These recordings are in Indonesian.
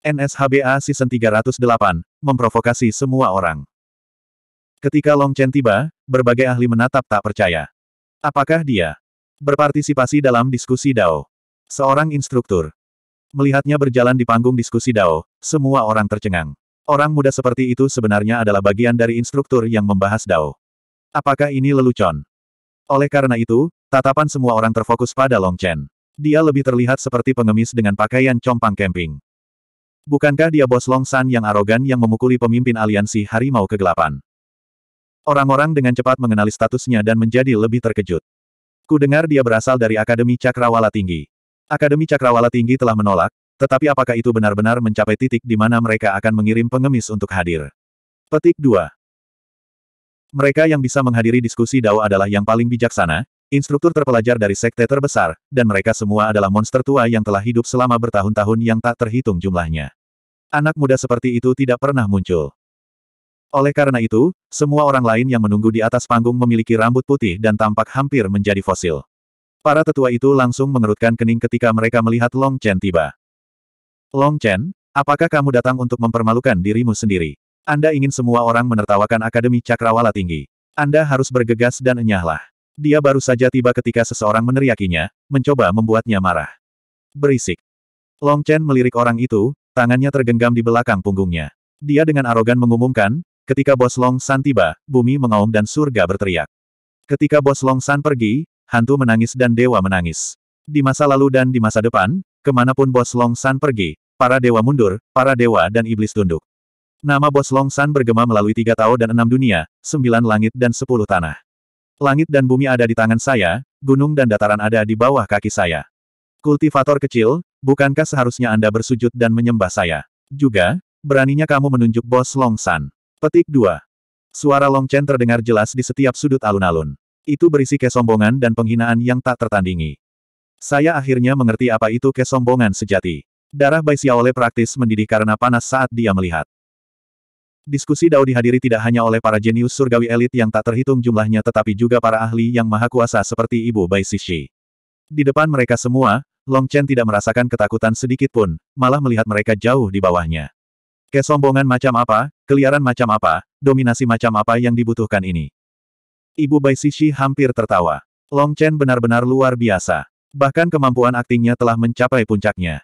NSHBA Season 308, memprovokasi semua orang. Ketika Long Chen tiba, berbagai ahli menatap tak percaya. Apakah dia berpartisipasi dalam diskusi Dao? Seorang instruktur. Melihatnya berjalan di panggung diskusi Dao, semua orang tercengang. Orang muda seperti itu sebenarnya adalah bagian dari instruktur yang membahas Dao. Apakah ini lelucon? Oleh karena itu, tatapan semua orang terfokus pada Long Chen. Dia lebih terlihat seperti pengemis dengan pakaian compang camping. Bukankah dia bos Long San yang arogan yang memukuli pemimpin aliansi Harimau Kegelapan? Orang-orang dengan cepat mengenali statusnya dan menjadi lebih terkejut. Ku dengar dia berasal dari Akademi Cakrawala Tinggi. Akademi Cakrawala Tinggi telah menolak, tetapi apakah itu benar-benar mencapai titik di mana mereka akan mengirim pengemis untuk hadir? Petik 2. Mereka yang bisa menghadiri diskusi Dao adalah yang paling bijaksana, instruktur terpelajar dari sekte terbesar, dan mereka semua adalah monster tua yang telah hidup selama bertahun-tahun yang tak terhitung jumlahnya. Anak muda seperti itu tidak pernah muncul. Oleh karena itu, semua orang lain yang menunggu di atas panggung memiliki rambut putih dan tampak hampir menjadi fosil. Para tetua itu langsung mengerutkan kening ketika mereka melihat Long Chen tiba. Long Chen, apakah kamu datang untuk mempermalukan dirimu sendiri? Anda ingin semua orang menertawakan Akademi Cakrawala Tinggi. Anda harus bergegas dan enyahlah. Dia baru saja tiba ketika seseorang meneriakinya, mencoba membuatnya marah. Berisik. Long Chen melirik orang itu, Tangannya tergenggam di belakang punggungnya. Dia dengan arogan mengumumkan, ketika Bos Long San tiba, bumi mengaum dan surga berteriak. Ketika Bos Long San pergi, hantu menangis dan dewa menangis. Di masa lalu dan di masa depan, kemanapun Bos Long San pergi, para dewa mundur, para dewa dan iblis tunduk. Nama Bos Long San bergema melalui tiga tahun dan enam dunia, sembilan langit dan sepuluh tanah. Langit dan bumi ada di tangan saya, gunung dan dataran ada di bawah kaki saya. Kultivator kecil, Bukankah seharusnya Anda bersujud dan menyembah saya? Juga, beraninya kamu menunjuk bos Long San. Petik 2. Suara Long Chen terdengar jelas di setiap sudut alun-alun. Itu berisi kesombongan dan penghinaan yang tak tertandingi. Saya akhirnya mengerti apa itu kesombongan sejati. Darah Bai Xiaole praktis mendidih karena panas saat dia melihat. Diskusi Dao dihadiri tidak hanya oleh para jenius surgawi elit yang tak terhitung jumlahnya tetapi juga para ahli yang maha kuasa seperti Ibu Bai Sisi. Di depan mereka semua, Long Chen tidak merasakan ketakutan sedikit pun, malah melihat mereka jauh di bawahnya. Kesombongan macam apa, keliaran macam apa, dominasi macam apa yang dibutuhkan ini. Ibu Bai Sishi hampir tertawa. Long Chen benar-benar luar biasa. Bahkan kemampuan aktingnya telah mencapai puncaknya.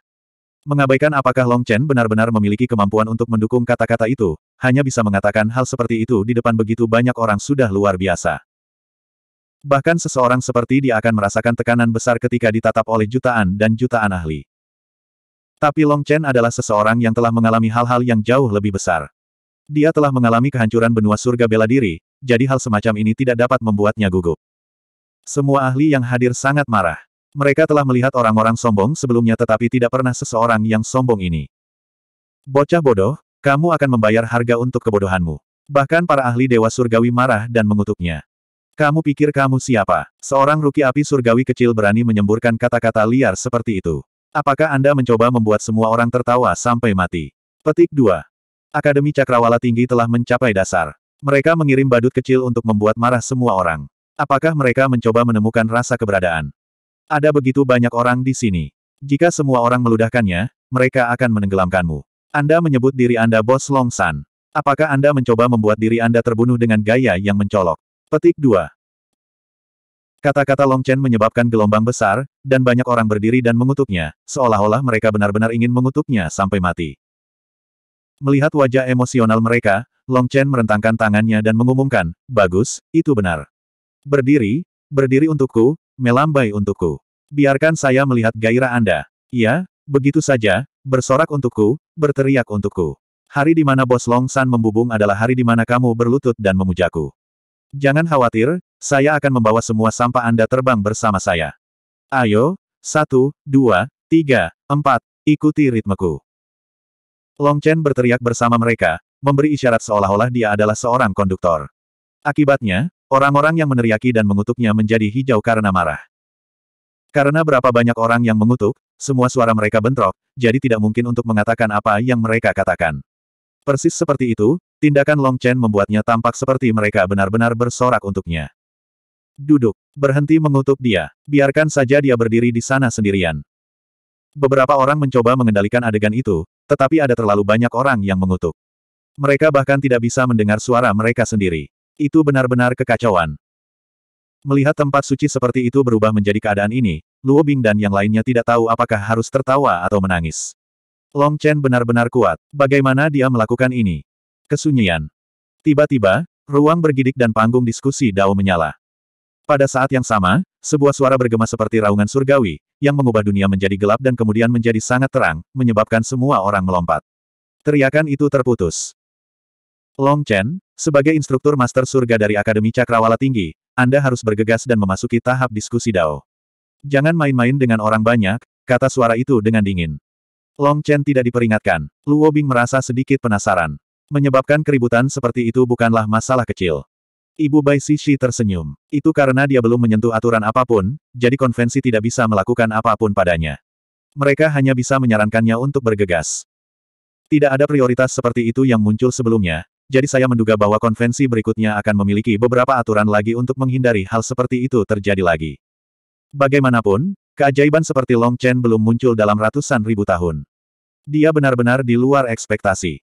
Mengabaikan apakah Long Chen benar-benar memiliki kemampuan untuk mendukung kata-kata itu, hanya bisa mengatakan hal seperti itu di depan begitu banyak orang sudah luar biasa. Bahkan seseorang seperti dia akan merasakan tekanan besar ketika ditatap oleh jutaan dan jutaan ahli. Tapi Long Chen adalah seseorang yang telah mengalami hal-hal yang jauh lebih besar. Dia telah mengalami kehancuran benua surga bela diri, jadi hal semacam ini tidak dapat membuatnya gugup. Semua ahli yang hadir sangat marah. Mereka telah melihat orang-orang sombong sebelumnya tetapi tidak pernah seseorang yang sombong ini. Bocah bodoh, kamu akan membayar harga untuk kebodohanmu. Bahkan para ahli Dewa Surgawi marah dan mengutuknya. Kamu pikir kamu siapa? Seorang ruki api surgawi kecil berani menyemburkan kata-kata liar seperti itu. Apakah Anda mencoba membuat semua orang tertawa sampai mati? Petik 2. Akademi Cakrawala Tinggi telah mencapai dasar. Mereka mengirim badut kecil untuk membuat marah semua orang. Apakah mereka mencoba menemukan rasa keberadaan? Ada begitu banyak orang di sini. Jika semua orang meludahkannya, mereka akan menenggelamkanmu. Anda menyebut diri Anda Bos Long San. Apakah Anda mencoba membuat diri Anda terbunuh dengan gaya yang mencolok? Petik 2. Kata-kata Long Chen menyebabkan gelombang besar, dan banyak orang berdiri dan mengutuknya, seolah-olah mereka benar-benar ingin mengutuknya sampai mati. Melihat wajah emosional mereka, Long Chen merentangkan tangannya dan mengumumkan, bagus, itu benar. Berdiri, berdiri untukku, melambai untukku. Biarkan saya melihat gairah Anda. Ya, begitu saja, bersorak untukku, berteriak untukku. Hari di mana Bos Long San membubung adalah hari di mana kamu berlutut dan memujaku. Jangan khawatir, saya akan membawa semua sampah Anda terbang bersama saya. Ayo, satu, dua, tiga, empat, ikuti ritmeku. Long Chen berteriak bersama mereka, memberi isyarat seolah-olah dia adalah seorang konduktor. Akibatnya, orang-orang yang meneriaki dan mengutuknya menjadi hijau karena marah. Karena berapa banyak orang yang mengutuk, semua suara mereka bentrok, jadi tidak mungkin untuk mengatakan apa yang mereka katakan. Persis seperti itu, tindakan Long Chen membuatnya tampak seperti mereka benar-benar bersorak untuknya. Duduk. Berhenti mengutuk dia. Biarkan saja dia berdiri di sana sendirian. Beberapa orang mencoba mengendalikan adegan itu, tetapi ada terlalu banyak orang yang mengutuk. Mereka bahkan tidak bisa mendengar suara mereka sendiri. Itu benar-benar kekacauan. Melihat tempat suci seperti itu berubah menjadi keadaan ini, Luo Bing dan yang lainnya tidak tahu apakah harus tertawa atau menangis. Long Chen benar-benar kuat. Bagaimana dia melakukan ini? Kesunyian. Tiba-tiba, ruang bergidik dan panggung diskusi Dao menyala. Pada saat yang sama, sebuah suara bergema seperti raungan surgawi, yang mengubah dunia menjadi gelap dan kemudian menjadi sangat terang, menyebabkan semua orang melompat. Teriakan itu terputus. Long Chen, sebagai instruktur master surga dari Akademi Cakrawala Tinggi, Anda harus bergegas dan memasuki tahap diskusi Dao. Jangan main-main dengan orang banyak, kata suara itu dengan dingin. Long Chen tidak diperingatkan, Luo Bing merasa sedikit penasaran. Menyebabkan keributan seperti itu bukanlah masalah kecil. Ibu Bai Sishi tersenyum. Itu karena dia belum menyentuh aturan apapun, jadi konvensi tidak bisa melakukan apapun padanya. Mereka hanya bisa menyarankannya untuk bergegas. Tidak ada prioritas seperti itu yang muncul sebelumnya, jadi saya menduga bahwa konvensi berikutnya akan memiliki beberapa aturan lagi untuk menghindari hal seperti itu terjadi lagi. Bagaimanapun, Keajaiban seperti Long Chen belum muncul dalam ratusan ribu tahun. Dia benar-benar di luar ekspektasi.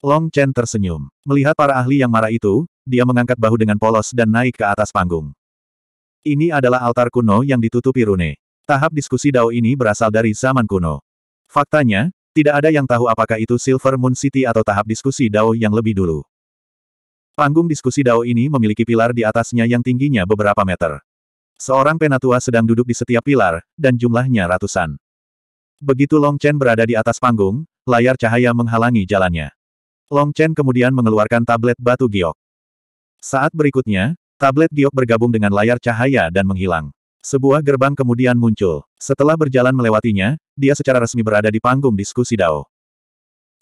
Long Chen tersenyum. Melihat para ahli yang marah itu, dia mengangkat bahu dengan polos dan naik ke atas panggung. Ini adalah altar kuno yang ditutupi rune. Tahap diskusi Dao ini berasal dari zaman kuno. Faktanya, tidak ada yang tahu apakah itu Silver Moon City atau tahap diskusi Dao yang lebih dulu. Panggung diskusi Dao ini memiliki pilar di atasnya yang tingginya beberapa meter. Seorang penatua sedang duduk di setiap pilar, dan jumlahnya ratusan. Begitu Long Chen berada di atas panggung, layar cahaya menghalangi jalannya. Long Chen kemudian mengeluarkan tablet batu giok. Saat berikutnya, tablet giok bergabung dengan layar cahaya dan menghilang. Sebuah gerbang kemudian muncul. Setelah berjalan melewatinya, dia secara resmi berada di panggung diskusi Dao.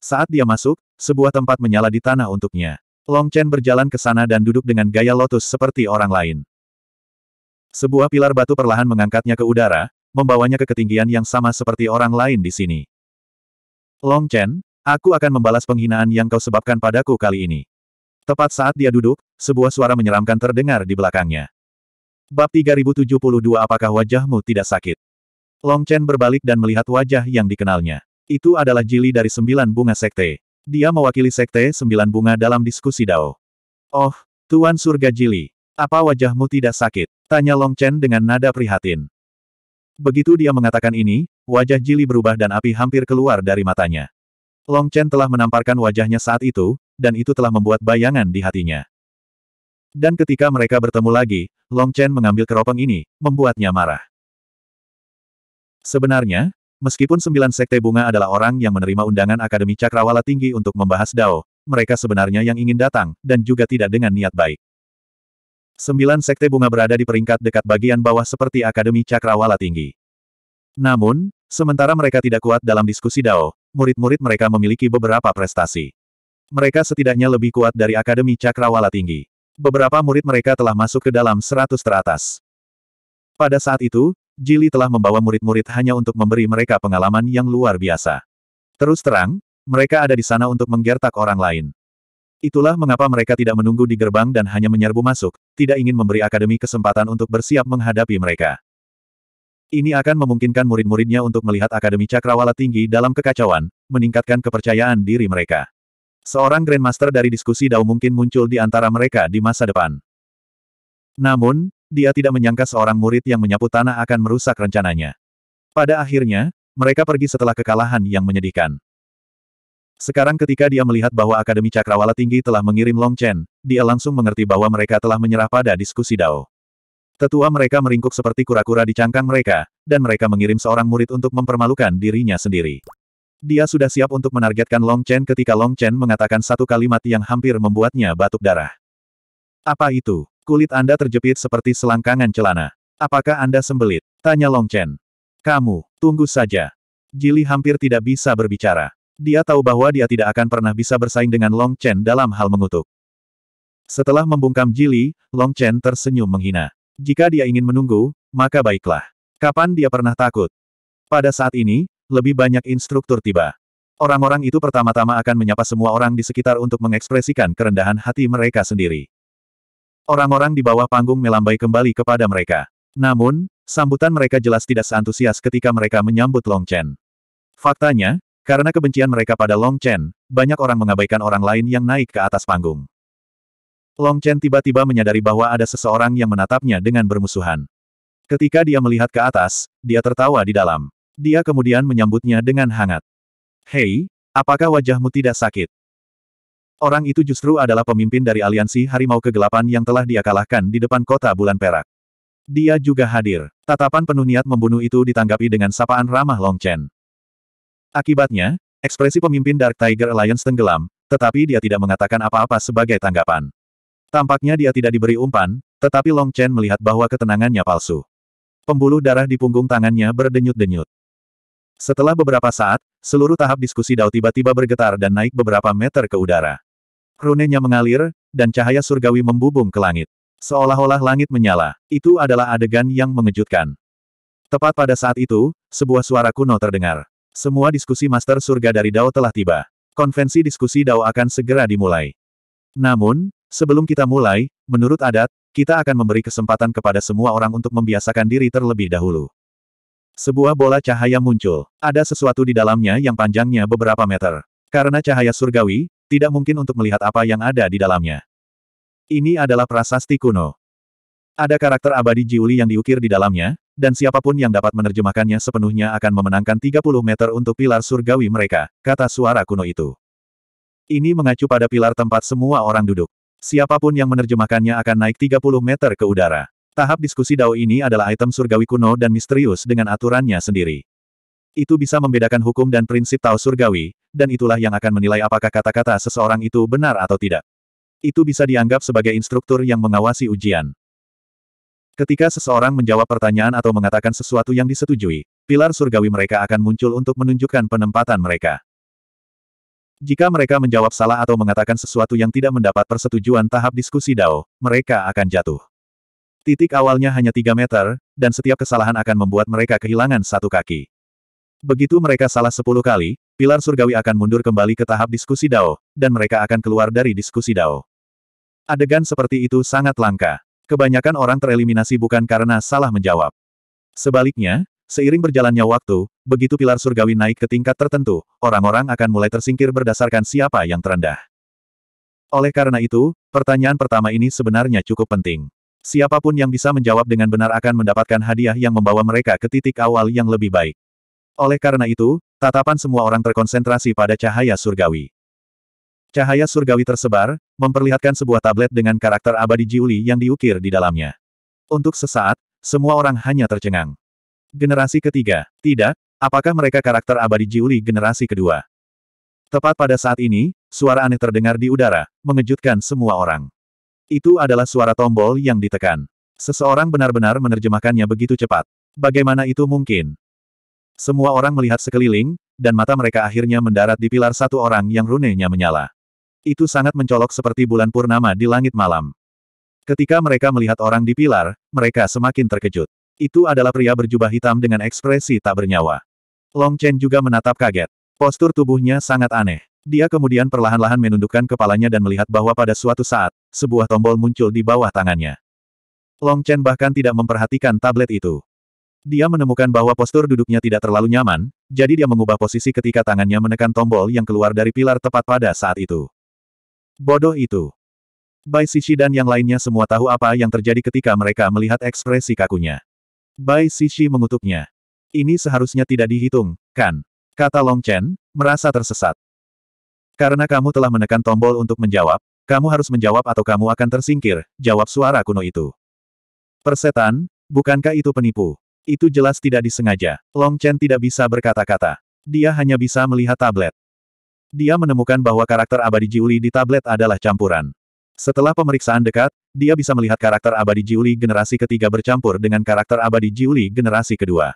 Saat dia masuk, sebuah tempat menyala di tanah untuknya. Long Chen berjalan ke sana dan duduk dengan gaya lotus seperti orang lain. Sebuah pilar batu perlahan mengangkatnya ke udara, membawanya ke ketinggian yang sama seperti orang lain di sini. Long Chen, aku akan membalas penghinaan yang kau sebabkan padaku kali ini. Tepat saat dia duduk, sebuah suara menyeramkan terdengar di belakangnya. Bab 3072 Apakah wajahmu tidak sakit? Long Chen berbalik dan melihat wajah yang dikenalnya. Itu adalah Jili dari sembilan bunga sekte. Dia mewakili sekte sembilan bunga dalam diskusi Dao. Oh, Tuan Surga Jili. Apa wajahmu tidak sakit? Tanya Long Chen dengan nada prihatin. Begitu dia mengatakan ini, wajah Jili berubah dan api hampir keluar dari matanya. Long Chen telah menamparkan wajahnya saat itu, dan itu telah membuat bayangan di hatinya. Dan ketika mereka bertemu lagi, Long Chen mengambil keropeng ini, membuatnya marah. Sebenarnya, meskipun sembilan sekte bunga adalah orang yang menerima undangan Akademi Cakrawala Tinggi untuk membahas Dao, mereka sebenarnya yang ingin datang, dan juga tidak dengan niat baik. Sembilan sekte bunga berada di peringkat dekat bagian bawah seperti Akademi Cakrawala Tinggi. Namun, sementara mereka tidak kuat dalam diskusi Dao, murid-murid mereka memiliki beberapa prestasi. Mereka setidaknya lebih kuat dari Akademi Cakrawala Tinggi. Beberapa murid mereka telah masuk ke dalam seratus teratas. Pada saat itu, Jili telah membawa murid-murid hanya untuk memberi mereka pengalaman yang luar biasa. Terus terang, mereka ada di sana untuk menggertak orang lain. Itulah mengapa mereka tidak menunggu di gerbang dan hanya menyerbu masuk, tidak ingin memberi akademi kesempatan untuk bersiap menghadapi mereka. Ini akan memungkinkan murid-muridnya untuk melihat akademi cakrawala tinggi dalam kekacauan, meningkatkan kepercayaan diri mereka. Seorang Grandmaster dari diskusi Dao mungkin muncul di antara mereka di masa depan. Namun, dia tidak menyangka seorang murid yang menyapu tanah akan merusak rencananya. Pada akhirnya, mereka pergi setelah kekalahan yang menyedihkan. Sekarang ketika dia melihat bahwa Akademi Cakrawala Tinggi telah mengirim Long Chen, dia langsung mengerti bahwa mereka telah menyerah pada diskusi Dao. Tetua mereka meringkuk seperti kura-kura di cangkang mereka, dan mereka mengirim seorang murid untuk mempermalukan dirinya sendiri. Dia sudah siap untuk menargetkan Long Chen ketika Long Chen mengatakan satu kalimat yang hampir membuatnya batuk darah. Apa itu? Kulit Anda terjepit seperti selangkangan celana. Apakah Anda sembelit? Tanya Long Chen. Kamu, tunggu saja. Jili hampir tidak bisa berbicara. Dia tahu bahwa dia tidak akan pernah bisa bersaing dengan Long Chen dalam hal mengutuk. Setelah membungkam Jili, Long Chen tersenyum menghina. Jika dia ingin menunggu, maka baiklah. Kapan dia pernah takut? Pada saat ini, lebih banyak instruktur tiba. Orang-orang itu pertama-tama akan menyapa semua orang di sekitar untuk mengekspresikan kerendahan hati mereka sendiri. Orang-orang di bawah panggung melambai kembali kepada mereka. Namun, sambutan mereka jelas tidak seantusias ketika mereka menyambut Long Chen. Faktanya, karena kebencian mereka pada Long Chen, banyak orang mengabaikan orang lain yang naik ke atas panggung. Long Chen tiba-tiba menyadari bahwa ada seseorang yang menatapnya dengan bermusuhan. Ketika dia melihat ke atas, dia tertawa di dalam. Dia kemudian menyambutnya dengan hangat. Hei, apakah wajahmu tidak sakit? Orang itu justru adalah pemimpin dari aliansi harimau kegelapan yang telah dia kalahkan di depan kota bulan perak. Dia juga hadir. Tatapan penuh niat membunuh itu ditanggapi dengan sapaan ramah Long Chen. Akibatnya, ekspresi pemimpin Dark Tiger Alliance tenggelam, tetapi dia tidak mengatakan apa-apa sebagai tanggapan. Tampaknya dia tidak diberi umpan, tetapi Long Chen melihat bahwa ketenangannya palsu. Pembuluh darah di punggung tangannya berdenyut-denyut. Setelah beberapa saat, seluruh tahap diskusi Dao tiba-tiba bergetar dan naik beberapa meter ke udara. Runenya mengalir, dan cahaya surgawi membubung ke langit. Seolah-olah langit menyala, itu adalah adegan yang mengejutkan. Tepat pada saat itu, sebuah suara kuno terdengar. Semua diskusi Master Surga dari Dao telah tiba. Konvensi diskusi Dao akan segera dimulai. Namun, sebelum kita mulai, menurut adat, kita akan memberi kesempatan kepada semua orang untuk membiasakan diri terlebih dahulu. Sebuah bola cahaya muncul. Ada sesuatu di dalamnya yang panjangnya beberapa meter. Karena cahaya surgawi, tidak mungkin untuk melihat apa yang ada di dalamnya. Ini adalah prasasti kuno. Ada karakter abadi Jiuli yang diukir di dalamnya, dan siapapun yang dapat menerjemahkannya sepenuhnya akan memenangkan 30 meter untuk pilar surgawi mereka, kata suara kuno itu. Ini mengacu pada pilar tempat semua orang duduk. Siapapun yang menerjemahkannya akan naik 30 meter ke udara. Tahap diskusi Dao ini adalah item surgawi kuno dan misterius dengan aturannya sendiri. Itu bisa membedakan hukum dan prinsip Tao surgawi, dan itulah yang akan menilai apakah kata-kata seseorang itu benar atau tidak. Itu bisa dianggap sebagai instruktur yang mengawasi ujian. Ketika seseorang menjawab pertanyaan atau mengatakan sesuatu yang disetujui, pilar surgawi mereka akan muncul untuk menunjukkan penempatan mereka. Jika mereka menjawab salah atau mengatakan sesuatu yang tidak mendapat persetujuan tahap diskusi DAO, mereka akan jatuh. Titik awalnya hanya 3 meter, dan setiap kesalahan akan membuat mereka kehilangan satu kaki. Begitu mereka salah 10 kali, pilar surgawi akan mundur kembali ke tahap diskusi DAO, dan mereka akan keluar dari diskusi DAO. Adegan seperti itu sangat langka. Kebanyakan orang tereliminasi bukan karena salah menjawab. Sebaliknya, seiring berjalannya waktu, begitu pilar surgawi naik ke tingkat tertentu, orang-orang akan mulai tersingkir berdasarkan siapa yang terendah. Oleh karena itu, pertanyaan pertama ini sebenarnya cukup penting. Siapapun yang bisa menjawab dengan benar akan mendapatkan hadiah yang membawa mereka ke titik awal yang lebih baik. Oleh karena itu, tatapan semua orang terkonsentrasi pada cahaya surgawi. Cahaya surgawi tersebar, memperlihatkan sebuah tablet dengan karakter abadi Jiuli yang diukir di dalamnya. Untuk sesaat, semua orang hanya tercengang. Generasi ketiga. Tidak, apakah mereka karakter abadi Jiuli generasi kedua? Tepat pada saat ini, suara aneh terdengar di udara, mengejutkan semua orang. Itu adalah suara tombol yang ditekan. Seseorang benar-benar menerjemahkannya begitu cepat. Bagaimana itu mungkin? Semua orang melihat sekeliling, dan mata mereka akhirnya mendarat di pilar satu orang yang runenya menyala. Itu sangat mencolok seperti bulan purnama di langit malam. Ketika mereka melihat orang di pilar, mereka semakin terkejut. Itu adalah pria berjubah hitam dengan ekspresi tak bernyawa. Long Chen juga menatap kaget. Postur tubuhnya sangat aneh. Dia kemudian perlahan-lahan menundukkan kepalanya dan melihat bahwa pada suatu saat, sebuah tombol muncul di bawah tangannya. Long Chen bahkan tidak memperhatikan tablet itu. Dia menemukan bahwa postur duduknya tidak terlalu nyaman, jadi dia mengubah posisi ketika tangannya menekan tombol yang keluar dari pilar tepat pada saat itu. Bodoh itu. Bai Sishi dan yang lainnya semua tahu apa yang terjadi ketika mereka melihat ekspresi kakunya. Bai Sishi mengutuknya. Ini seharusnya tidak dihitung, kan? Kata Long Chen, merasa tersesat. Karena kamu telah menekan tombol untuk menjawab, kamu harus menjawab atau kamu akan tersingkir, jawab suara kuno itu. Persetan, bukankah itu penipu? Itu jelas tidak disengaja. Long Chen tidak bisa berkata-kata. Dia hanya bisa melihat tablet. Dia menemukan bahwa karakter abadi Jiuli di tablet adalah campuran. Setelah pemeriksaan dekat, dia bisa melihat karakter abadi Jiuli generasi ketiga bercampur dengan karakter abadi Jiuli generasi kedua.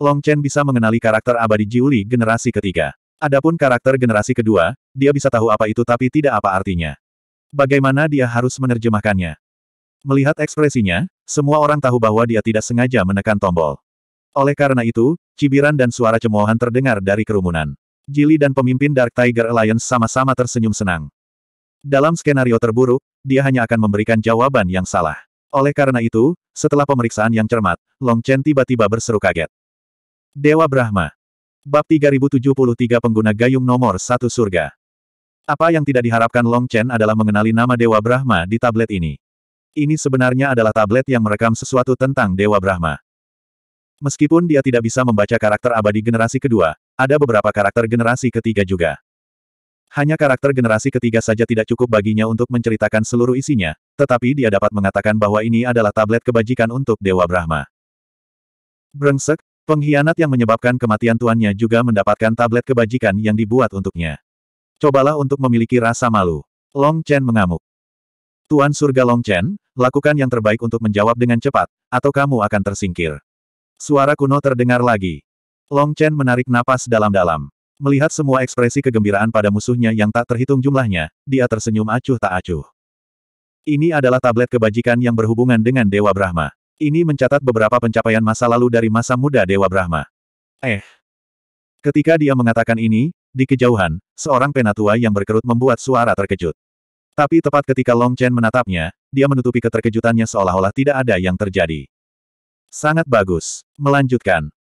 Long Chen bisa mengenali karakter abadi Jiuli generasi ketiga. Adapun karakter generasi kedua, dia bisa tahu apa itu tapi tidak apa artinya. Bagaimana dia harus menerjemahkannya? Melihat ekspresinya, semua orang tahu bahwa dia tidak sengaja menekan tombol. Oleh karena itu, cibiran dan suara cemoohan terdengar dari kerumunan. Jili dan pemimpin Dark Tiger Alliance sama-sama tersenyum senang. Dalam skenario terburuk, dia hanya akan memberikan jawaban yang salah. Oleh karena itu, setelah pemeriksaan yang cermat, Long Chen tiba-tiba berseru kaget. Dewa Brahma. Bab 3073 pengguna gayung nomor satu surga. Apa yang tidak diharapkan Long Chen adalah mengenali nama Dewa Brahma di tablet ini. Ini sebenarnya adalah tablet yang merekam sesuatu tentang Dewa Brahma. Meskipun dia tidak bisa membaca karakter abadi generasi kedua, ada beberapa karakter generasi ketiga juga. Hanya karakter generasi ketiga saja tidak cukup baginya untuk menceritakan seluruh isinya, tetapi dia dapat mengatakan bahwa ini adalah tablet kebajikan untuk Dewa Brahma. Brengsek, pengkhianat yang menyebabkan kematian tuannya juga mendapatkan tablet kebajikan yang dibuat untuknya. Cobalah untuk memiliki rasa malu. Long Chen mengamuk. Tuan surga Long Chen, lakukan yang terbaik untuk menjawab dengan cepat, atau kamu akan tersingkir. Suara kuno terdengar lagi. Long Chen menarik napas dalam-dalam. Melihat semua ekspresi kegembiraan pada musuhnya yang tak terhitung jumlahnya, dia tersenyum acuh tak acuh. Ini adalah tablet kebajikan yang berhubungan dengan Dewa Brahma. Ini mencatat beberapa pencapaian masa lalu dari masa muda Dewa Brahma. Eh. Ketika dia mengatakan ini, di kejauhan, seorang penatua yang berkerut membuat suara terkejut. Tapi tepat ketika Long Chen menatapnya, dia menutupi keterkejutannya seolah-olah tidak ada yang terjadi. Sangat bagus. Melanjutkan.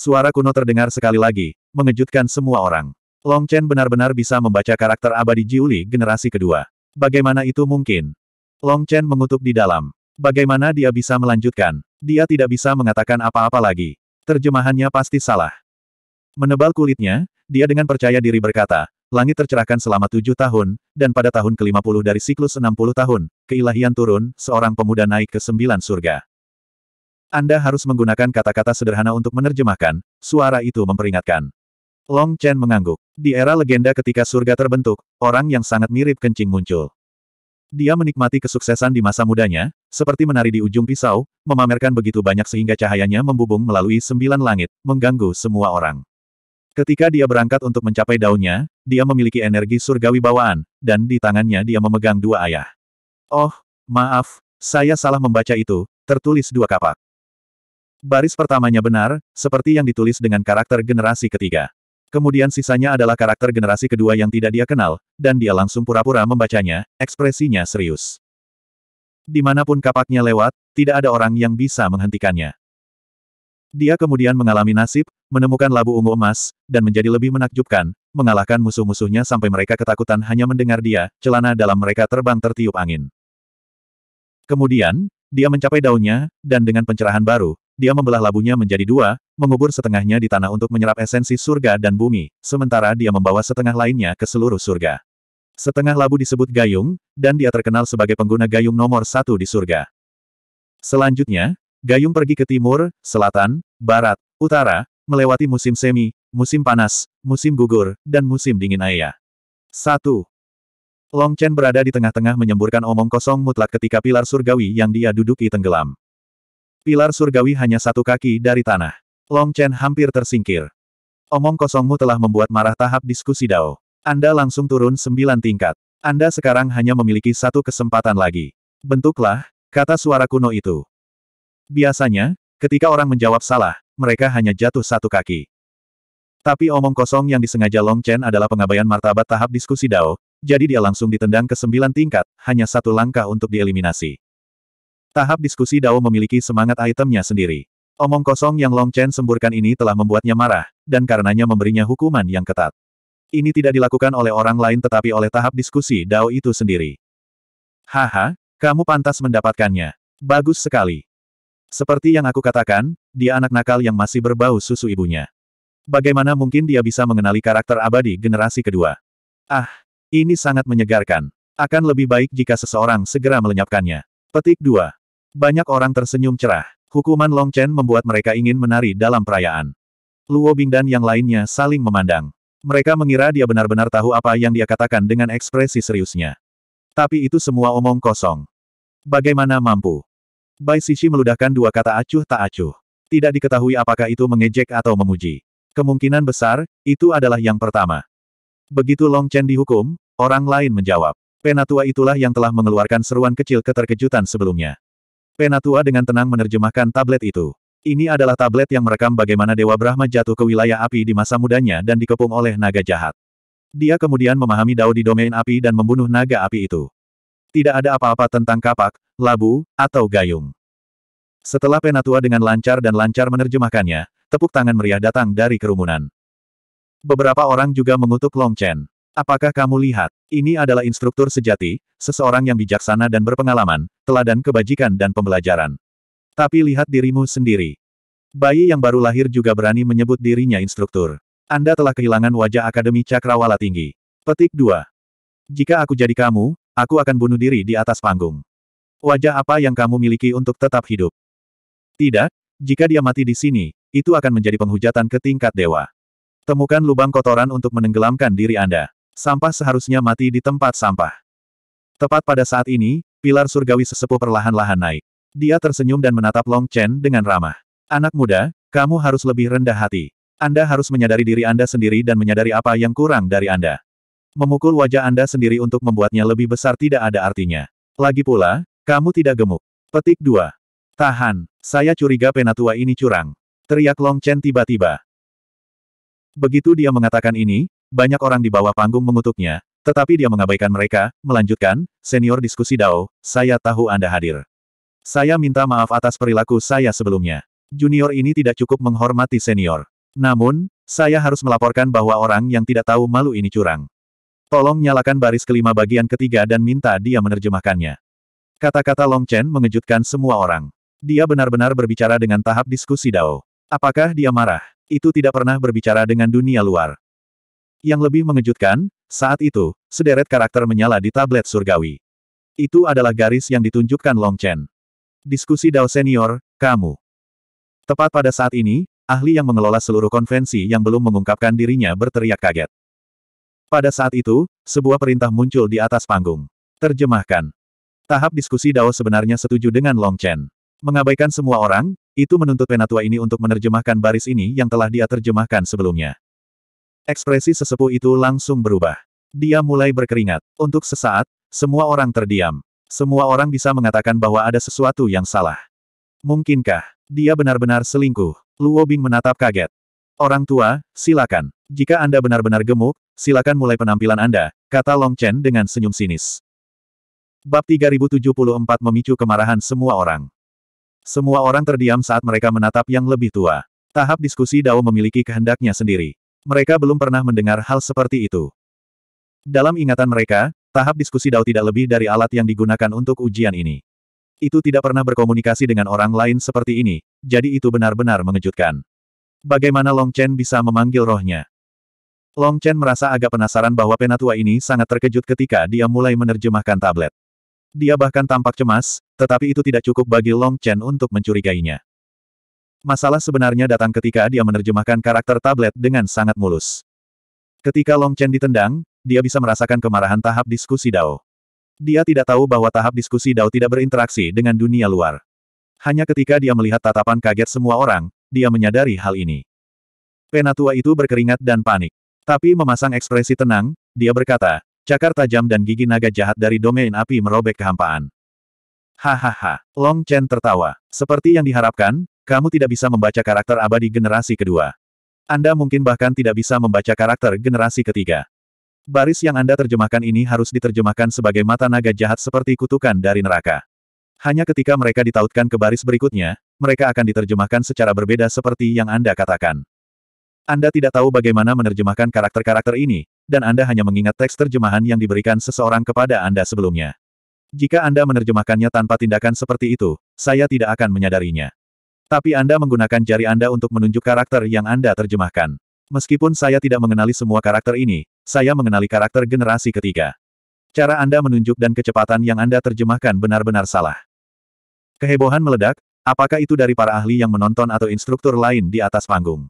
Suara kuno terdengar sekali lagi, mengejutkan semua orang. Long Chen benar-benar bisa membaca karakter abadi Jiuli generasi kedua. Bagaimana itu mungkin? Long Chen mengutuk di dalam. Bagaimana dia bisa melanjutkan? Dia tidak bisa mengatakan apa-apa lagi. Terjemahannya pasti salah. Menebal kulitnya, dia dengan percaya diri berkata, langit tercerahkan selama tujuh tahun, dan pada tahun ke-50 dari siklus 60 tahun, keilahian turun, seorang pemuda naik ke sembilan surga. Anda harus menggunakan kata-kata sederhana untuk menerjemahkan, suara itu memperingatkan. Long Chen mengangguk. Di era legenda ketika surga terbentuk, orang yang sangat mirip kencing muncul. Dia menikmati kesuksesan di masa mudanya, seperti menari di ujung pisau, memamerkan begitu banyak sehingga cahayanya membubung melalui sembilan langit, mengganggu semua orang. Ketika dia berangkat untuk mencapai daunnya, dia memiliki energi surgawi bawaan, dan di tangannya dia memegang dua ayah. Oh, maaf, saya salah membaca itu, tertulis dua kapak. Baris pertamanya benar, seperti yang ditulis dengan karakter generasi ketiga. Kemudian sisanya adalah karakter generasi kedua yang tidak dia kenal, dan dia langsung pura-pura membacanya, ekspresinya serius. Dimanapun kapaknya lewat, tidak ada orang yang bisa menghentikannya. Dia kemudian mengalami nasib, menemukan labu ungu emas, dan menjadi lebih menakjubkan, mengalahkan musuh-musuhnya sampai mereka ketakutan hanya mendengar dia, celana dalam mereka terbang tertiup angin. Kemudian, dia mencapai daunnya, dan dengan pencerahan baru, dia membelah labunya menjadi dua, mengubur setengahnya di tanah untuk menyerap esensi surga dan bumi, sementara dia membawa setengah lainnya ke seluruh surga. Setengah labu disebut gayung, dan dia terkenal sebagai pengguna gayung nomor satu di surga. Selanjutnya, gayung pergi ke timur, selatan, barat, utara, melewati musim semi, musim panas, musim gugur, dan musim dingin ayah. 1. Long Chen berada di tengah-tengah menyemburkan omong kosong mutlak ketika pilar surgawi yang dia duduki tenggelam. Pilar surgawi hanya satu kaki dari tanah. Long Chen hampir tersingkir. Omong kosongmu telah membuat marah tahap diskusi Dao. Anda langsung turun sembilan tingkat. Anda sekarang hanya memiliki satu kesempatan lagi. Bentuklah, kata suara kuno itu. Biasanya, ketika orang menjawab salah, mereka hanya jatuh satu kaki. Tapi omong kosong yang disengaja Long Chen adalah pengabaian martabat tahap diskusi Dao, jadi dia langsung ditendang ke sembilan tingkat, hanya satu langkah untuk dieliminasi. Tahap diskusi Dao memiliki semangat itemnya sendiri. Omong kosong yang Long Chen semburkan ini telah membuatnya marah, dan karenanya memberinya hukuman yang ketat. Ini tidak dilakukan oleh orang lain tetapi oleh tahap diskusi Dao itu sendiri. Haha, kamu pantas mendapatkannya. Bagus sekali. Seperti yang aku katakan, dia anak nakal yang masih berbau susu ibunya. Bagaimana mungkin dia bisa mengenali karakter abadi generasi kedua? Ah, ini sangat menyegarkan. Akan lebih baik jika seseorang segera melenyapkannya. Petik 2. Banyak orang tersenyum cerah. Hukuman Long Chen membuat mereka ingin menari dalam perayaan. Luo Bing dan yang lainnya saling memandang. Mereka mengira dia benar-benar tahu apa yang dia katakan dengan ekspresi seriusnya. Tapi itu semua omong kosong. Bagaimana mampu? Bai Sisi meludahkan dua kata acuh tak acuh. Tidak diketahui apakah itu mengejek atau memuji. Kemungkinan besar, itu adalah yang pertama. Begitu Long Chen dihukum, orang lain menjawab. Penatua itulah yang telah mengeluarkan seruan kecil keterkejutan sebelumnya. Penatua dengan tenang menerjemahkan tablet itu. Ini adalah tablet yang merekam bagaimana Dewa Brahma jatuh ke wilayah api di masa mudanya dan dikepung oleh naga jahat. Dia kemudian memahami dao di domain api dan membunuh naga api itu. Tidak ada apa-apa tentang kapak, labu, atau gayung. Setelah Penatua dengan lancar dan lancar menerjemahkannya, tepuk tangan meriah datang dari kerumunan. Beberapa orang juga mengutuk Long Chen. Apakah kamu lihat? Ini adalah instruktur sejati, seseorang yang bijaksana dan berpengalaman, teladan kebajikan dan pembelajaran. Tapi lihat dirimu sendiri. Bayi yang baru lahir juga berani menyebut dirinya instruktur. Anda telah kehilangan wajah Akademi Cakrawala Tinggi. Petik 2. Jika aku jadi kamu, aku akan bunuh diri di atas panggung. Wajah apa yang kamu miliki untuk tetap hidup? Tidak, jika dia mati di sini, itu akan menjadi penghujatan ke tingkat dewa. Temukan lubang kotoran untuk menenggelamkan diri Anda sampah seharusnya mati di tempat sampah. Tepat pada saat ini, pilar surgawi sesepuh perlahan-lahan naik. Dia tersenyum dan menatap Long Chen dengan ramah. Anak muda, kamu harus lebih rendah hati. Anda harus menyadari diri Anda sendiri dan menyadari apa yang kurang dari Anda. Memukul wajah Anda sendiri untuk membuatnya lebih besar tidak ada artinya. Lagi pula, kamu tidak gemuk. Petik 2. Tahan, saya curiga penatua ini curang. Teriak Long Chen tiba-tiba. Begitu dia mengatakan ini, banyak orang di bawah panggung mengutuknya, tetapi dia mengabaikan mereka, melanjutkan, senior diskusi Dao, saya tahu Anda hadir. Saya minta maaf atas perilaku saya sebelumnya. Junior ini tidak cukup menghormati senior. Namun, saya harus melaporkan bahwa orang yang tidak tahu malu ini curang. Tolong nyalakan baris kelima bagian ketiga dan minta dia menerjemahkannya. Kata-kata Long Chen mengejutkan semua orang. Dia benar-benar berbicara dengan tahap diskusi Dao. Apakah dia marah? Itu tidak pernah berbicara dengan dunia luar. Yang lebih mengejutkan, saat itu, sederet karakter menyala di tablet surgawi. Itu adalah garis yang ditunjukkan Long Chen. Diskusi Dao Senior, kamu. Tepat pada saat ini, ahli yang mengelola seluruh konvensi yang belum mengungkapkan dirinya berteriak kaget. Pada saat itu, sebuah perintah muncul di atas panggung. Terjemahkan. Tahap diskusi Dao sebenarnya setuju dengan Long Chen. Mengabaikan semua orang, itu menuntut penatua ini untuk menerjemahkan baris ini yang telah dia terjemahkan sebelumnya. Ekspresi sesepuh itu langsung berubah. Dia mulai berkeringat. Untuk sesaat, semua orang terdiam. Semua orang bisa mengatakan bahwa ada sesuatu yang salah. Mungkinkah dia benar-benar selingkuh? Luo Bing menatap kaget. Orang tua, silakan. Jika Anda benar-benar gemuk, silakan mulai penampilan Anda, kata Long Chen dengan senyum sinis. Bab 3074 memicu kemarahan semua orang. Semua orang terdiam saat mereka menatap yang lebih tua. Tahap diskusi Dao memiliki kehendaknya sendiri. Mereka belum pernah mendengar hal seperti itu. Dalam ingatan mereka, tahap diskusi Dao tidak lebih dari alat yang digunakan untuk ujian ini. Itu tidak pernah berkomunikasi dengan orang lain seperti ini, jadi itu benar-benar mengejutkan. Bagaimana Long Chen bisa memanggil rohnya? Long Chen merasa agak penasaran bahwa penatua ini sangat terkejut ketika dia mulai menerjemahkan tablet. Dia bahkan tampak cemas, tetapi itu tidak cukup bagi Long Chen untuk mencurigainya. Masalah sebenarnya datang ketika dia menerjemahkan karakter tablet dengan sangat mulus. Ketika Long Chen ditendang, dia bisa merasakan kemarahan tahap diskusi Dao. Dia tidak tahu bahwa tahap diskusi Dao tidak berinteraksi dengan dunia luar. Hanya ketika dia melihat tatapan kaget semua orang, dia menyadari hal ini. Penatua itu berkeringat dan panik. Tapi memasang ekspresi tenang, dia berkata, cakar tajam dan gigi naga jahat dari domain api merobek kehampaan. Hahaha, Long Chen tertawa. Seperti yang diharapkan, kamu tidak bisa membaca karakter abadi generasi kedua. Anda mungkin bahkan tidak bisa membaca karakter generasi ketiga. Baris yang Anda terjemahkan ini harus diterjemahkan sebagai mata naga jahat seperti kutukan dari neraka. Hanya ketika mereka ditautkan ke baris berikutnya, mereka akan diterjemahkan secara berbeda seperti yang Anda katakan. Anda tidak tahu bagaimana menerjemahkan karakter-karakter ini, dan Anda hanya mengingat teks terjemahan yang diberikan seseorang kepada Anda sebelumnya. Jika Anda menerjemahkannya tanpa tindakan seperti itu, saya tidak akan menyadarinya. Tapi Anda menggunakan jari Anda untuk menunjuk karakter yang Anda terjemahkan. Meskipun saya tidak mengenali semua karakter ini, saya mengenali karakter generasi ketiga. Cara Anda menunjuk dan kecepatan yang Anda terjemahkan benar-benar salah. Kehebohan meledak, apakah itu dari para ahli yang menonton atau instruktur lain di atas panggung?